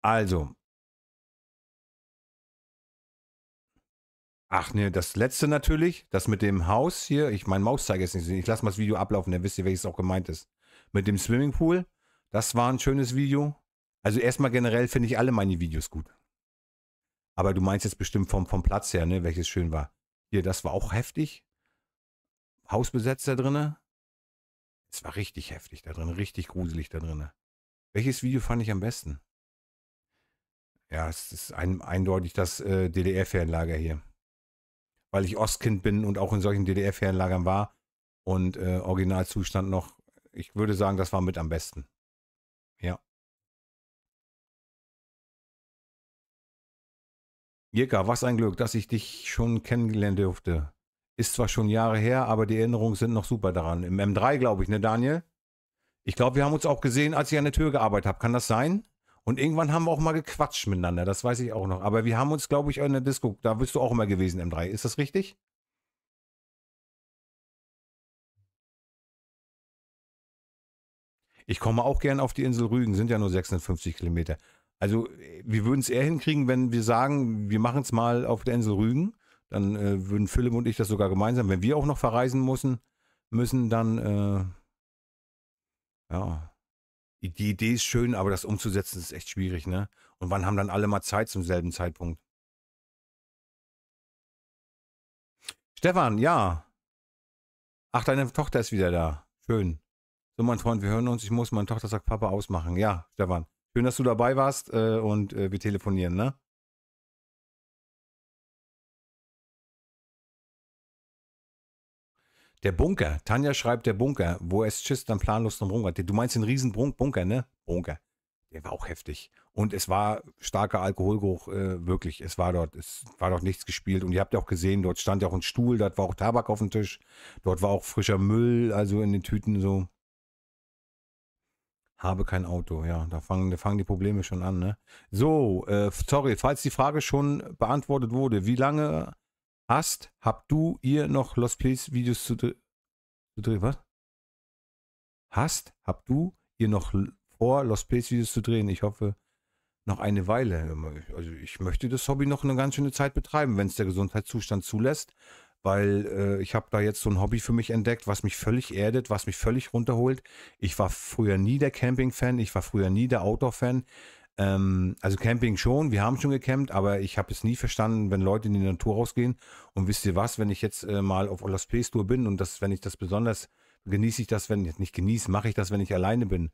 Also, Ach ne, das letzte natürlich, das mit dem Haus hier. Ich mein Mauszeiger ist nicht. Ich lasse mal das Video ablaufen, dann wisst ihr, welches auch gemeint ist. Mit dem Swimmingpool, das war ein schönes Video. Also erstmal generell finde ich alle meine Videos gut. Aber du meinst jetzt bestimmt vom, vom Platz her, ne, welches schön war. Hier, das war auch heftig. Hausbesetzt da drinne. Es war richtig heftig da drin, richtig gruselig da drinne. Welches Video fand ich am besten? Ja, es ist ein, eindeutig das äh, DDR-Fernlager hier weil ich Ostkind bin und auch in solchen DDR-Ferienlagern war. Und äh, Originalzustand noch, ich würde sagen, das war mit am besten. Ja. Jirka, was ein Glück, dass ich dich schon kennenlernen durfte. Ist zwar schon Jahre her, aber die Erinnerungen sind noch super daran. Im M3, glaube ich, ne, Daniel? Ich glaube, wir haben uns auch gesehen, als ich an der Tür gearbeitet habe. Kann das sein? Und irgendwann haben wir auch mal gequatscht miteinander, das weiß ich auch noch. Aber wir haben uns, glaube ich, in der Disco, da bist du auch immer gewesen, M3. Ist das richtig? Ich komme auch gern auf die Insel Rügen, sind ja nur 56 Kilometer. Also wir würden es eher hinkriegen, wenn wir sagen, wir machen es mal auf der Insel Rügen. Dann äh, würden Philipp und ich das sogar gemeinsam, wenn wir auch noch verreisen müssen, müssen dann, äh, ja, die Idee ist schön, aber das umzusetzen ist echt schwierig, ne? Und wann haben dann alle mal Zeit zum selben Zeitpunkt? Stefan, ja. Ach, deine Tochter ist wieder da. Schön. So, mein Freund, wir hören uns. Ich muss, meine Tochter sagt Papa ausmachen. Ja, Stefan. Schön, dass du dabei warst äh, und äh, wir telefonieren, ne? Der Bunker. Tanja schreibt der Bunker, wo es Schiss dann planlos drum rumrannte. Du meinst den riesen Bunker, ne? Bunker. Der war auch heftig. Und es war starker Alkoholgeruch, äh, wirklich. Es war dort, es war dort nichts gespielt. Und ihr habt ja auch gesehen, dort stand ja auch ein Stuhl, dort war auch Tabak auf dem Tisch, dort war auch frischer Müll, also in den Tüten so. Habe kein Auto, ja. Da fangen, da fangen die Probleme schon an, ne? So, äh, sorry, falls die Frage schon beantwortet wurde, wie lange hast, habt du ihr noch Lost Place Videos zu, drehen? Was? Hast, habt du ihr noch vor, Lost Place Videos zu drehen? Ich hoffe, noch eine Weile. Also ich möchte das Hobby noch eine ganz schöne Zeit betreiben, wenn es der Gesundheitszustand zulässt, weil äh, ich habe da jetzt so ein Hobby für mich entdeckt, was mich völlig erdet, was mich völlig runterholt. Ich war früher nie der Camping-Fan, ich war früher nie der Outdoor-Fan. Ähm, also Camping schon, wir haben schon gecampt, aber ich habe es nie verstanden, wenn Leute in die Natur rausgehen. Und wisst ihr was, wenn ich jetzt äh, mal auf Olas Tour bin und das, wenn ich das besonders genieße ich das, wenn ich nicht genieße, mache ich das, wenn ich alleine bin.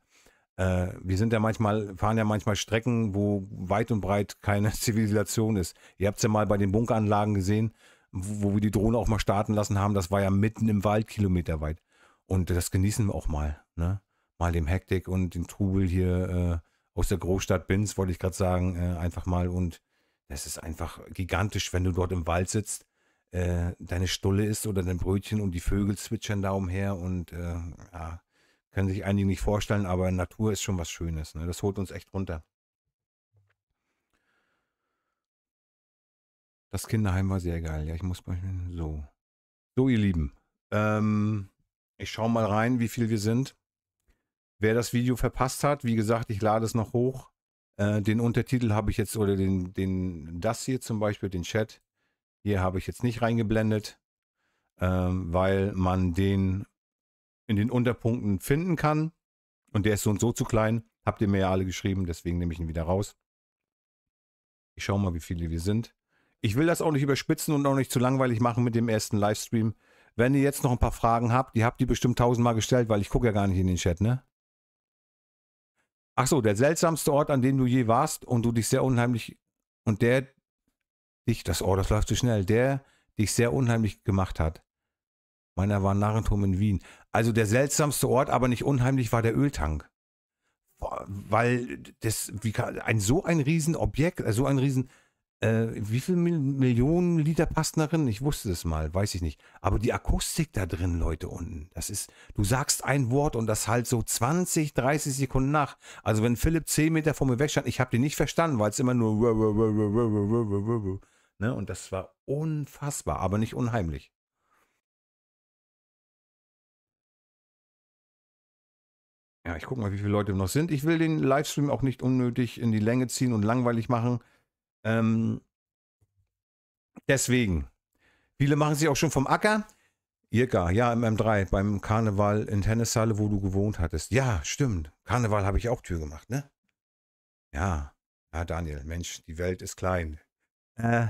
Äh, wir sind ja manchmal, fahren ja manchmal Strecken, wo weit und breit keine Zivilisation ist. Ihr habt es ja mal bei den Bunkeranlagen gesehen, wo, wo wir die Drohne auch mal starten lassen haben. Das war ja mitten im Wald, Kilometer weit. Und das genießen wir auch mal. Ne? Mal dem Hektik und den Trubel hier. Äh, aus der Großstadt Binz, wollte ich gerade sagen, äh, einfach mal. Und das ist einfach gigantisch, wenn du dort im Wald sitzt, äh, deine Stulle isst oder dein Brötchen und die Vögel zwitschern da umher und äh, ja, können sich einige nicht vorstellen, aber Natur ist schon was Schönes. Ne? Das holt uns echt runter. Das Kinderheim war sehr geil. Ja, ich muss mal so. So, ihr Lieben. Ähm, ich schaue mal rein, wie viel wir sind. Wer das Video verpasst hat, wie gesagt, ich lade es noch hoch. Äh, den Untertitel habe ich jetzt, oder den, den, das hier zum Beispiel, den Chat, hier habe ich jetzt nicht reingeblendet, ähm, weil man den in den Unterpunkten finden kann. Und der ist so und so zu klein. Habt ihr mir ja alle geschrieben, deswegen nehme ich ihn wieder raus. Ich schaue mal, wie viele wir sind. Ich will das auch nicht überspitzen und auch nicht zu langweilig machen mit dem ersten Livestream. Wenn ihr jetzt noch ein paar Fragen habt, die habt ihr bestimmt tausendmal gestellt, weil ich gucke ja gar nicht in den Chat, ne? Ach so, der seltsamste Ort, an dem du je warst und du dich sehr unheimlich und der dich, das Ohr, das läuft zu schnell, der dich sehr unheimlich gemacht hat. Meiner war Narrenturm in Wien. Also der seltsamste Ort, aber nicht unheimlich, war der Öltank. Weil das, wie kann, ein so ein Riesenobjekt, äh, so ein Riesen, äh, wie viele Millionen Liter passt darin? Ich wusste das mal, weiß ich nicht. Aber die Akustik da drin, Leute, unten, das ist, du sagst ein Wort und das halt so 20, 30 Sekunden nach. Also wenn Philipp 10 Meter vor mir wegstand, ich habe den nicht verstanden, weil es immer nur ne? und das war unfassbar, aber nicht unheimlich. Ja, ich gucke mal, wie viele Leute noch sind. Ich will den Livestream auch nicht unnötig in die Länge ziehen und langweilig machen. Ähm, deswegen, viele machen sich auch schon vom Acker. Jirka, ja, im M3, beim Karneval in Tennishalle, wo du gewohnt hattest. Ja, stimmt. Karneval habe ich auch Tür gemacht, ne? Ja. Ja, Daniel, Mensch, die Welt ist klein. Äh.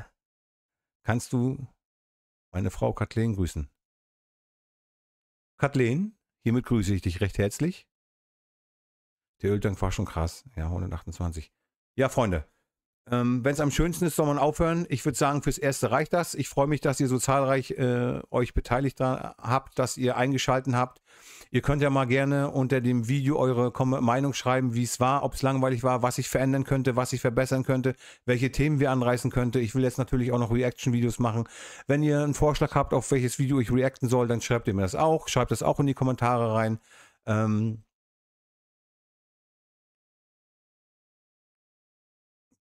Kannst du meine Frau Kathleen grüßen? Kathleen, hiermit grüße ich dich recht herzlich. Der Öltank war schon krass. Ja, 128. Ja, Freunde, ähm, Wenn es am schönsten ist, soll man aufhören. Ich würde sagen, fürs Erste reicht das. Ich freue mich, dass ihr so zahlreich äh, euch beteiligt da, habt, dass ihr eingeschalten habt. Ihr könnt ja mal gerne unter dem Video eure Meinung schreiben, wie es war, ob es langweilig war, was ich verändern könnte, was ich verbessern könnte, welche Themen wir anreißen könnte. Ich will jetzt natürlich auch noch Reaction-Videos machen. Wenn ihr einen Vorschlag habt, auf welches Video ich reacten soll, dann schreibt ihr mir das auch. Schreibt das auch in die Kommentare rein. Ähm,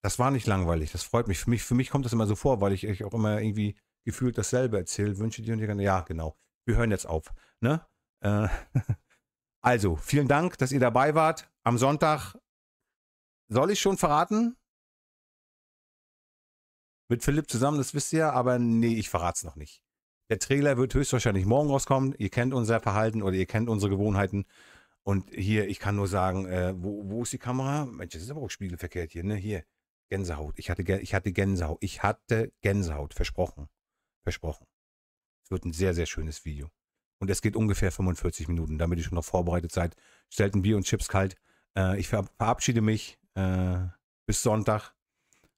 Das war nicht langweilig, das freut mich. Für mich, für mich kommt das immer so vor, weil ich, euch auch immer irgendwie gefühlt dasselbe erzähle. Wünsche dir und dir, ja, genau. Wir hören jetzt auf. Ne? Äh, also, vielen Dank, dass ihr dabei wart. Am Sonntag soll ich schon verraten? Mit Philipp zusammen, das wisst ihr, ja, aber nee, ich verrate es noch nicht. Der Trailer wird höchstwahrscheinlich morgen rauskommen. Ihr kennt unser Verhalten oder ihr kennt unsere Gewohnheiten. Und hier, ich kann nur sagen, äh, wo, wo, ist die Kamera? Mensch, das ist aber auch spiegelverkehrt hier, ne? Hier. Gänsehaut. Ich hatte, ich hatte Gänsehaut. Ich hatte Gänsehaut. Versprochen. Versprochen. Es wird ein sehr, sehr schönes Video. Und es geht ungefähr 45 Minuten. Damit ihr schon noch vorbereitet seid, stellt ein Bier und Chips kalt. Äh, ich verabschiede mich äh, bis Sonntag.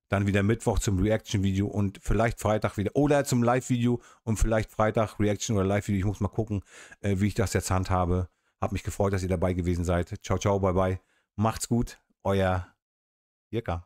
Dann wieder Mittwoch zum Reaction-Video und vielleicht Freitag wieder. Oder zum Live-Video und vielleicht Freitag Reaction oder Live-Video. Ich muss mal gucken, äh, wie ich das jetzt handhabe. Hab mich gefreut, dass ihr dabei gewesen seid. Ciao, ciao, bye, bye. Macht's gut. Euer Jirka.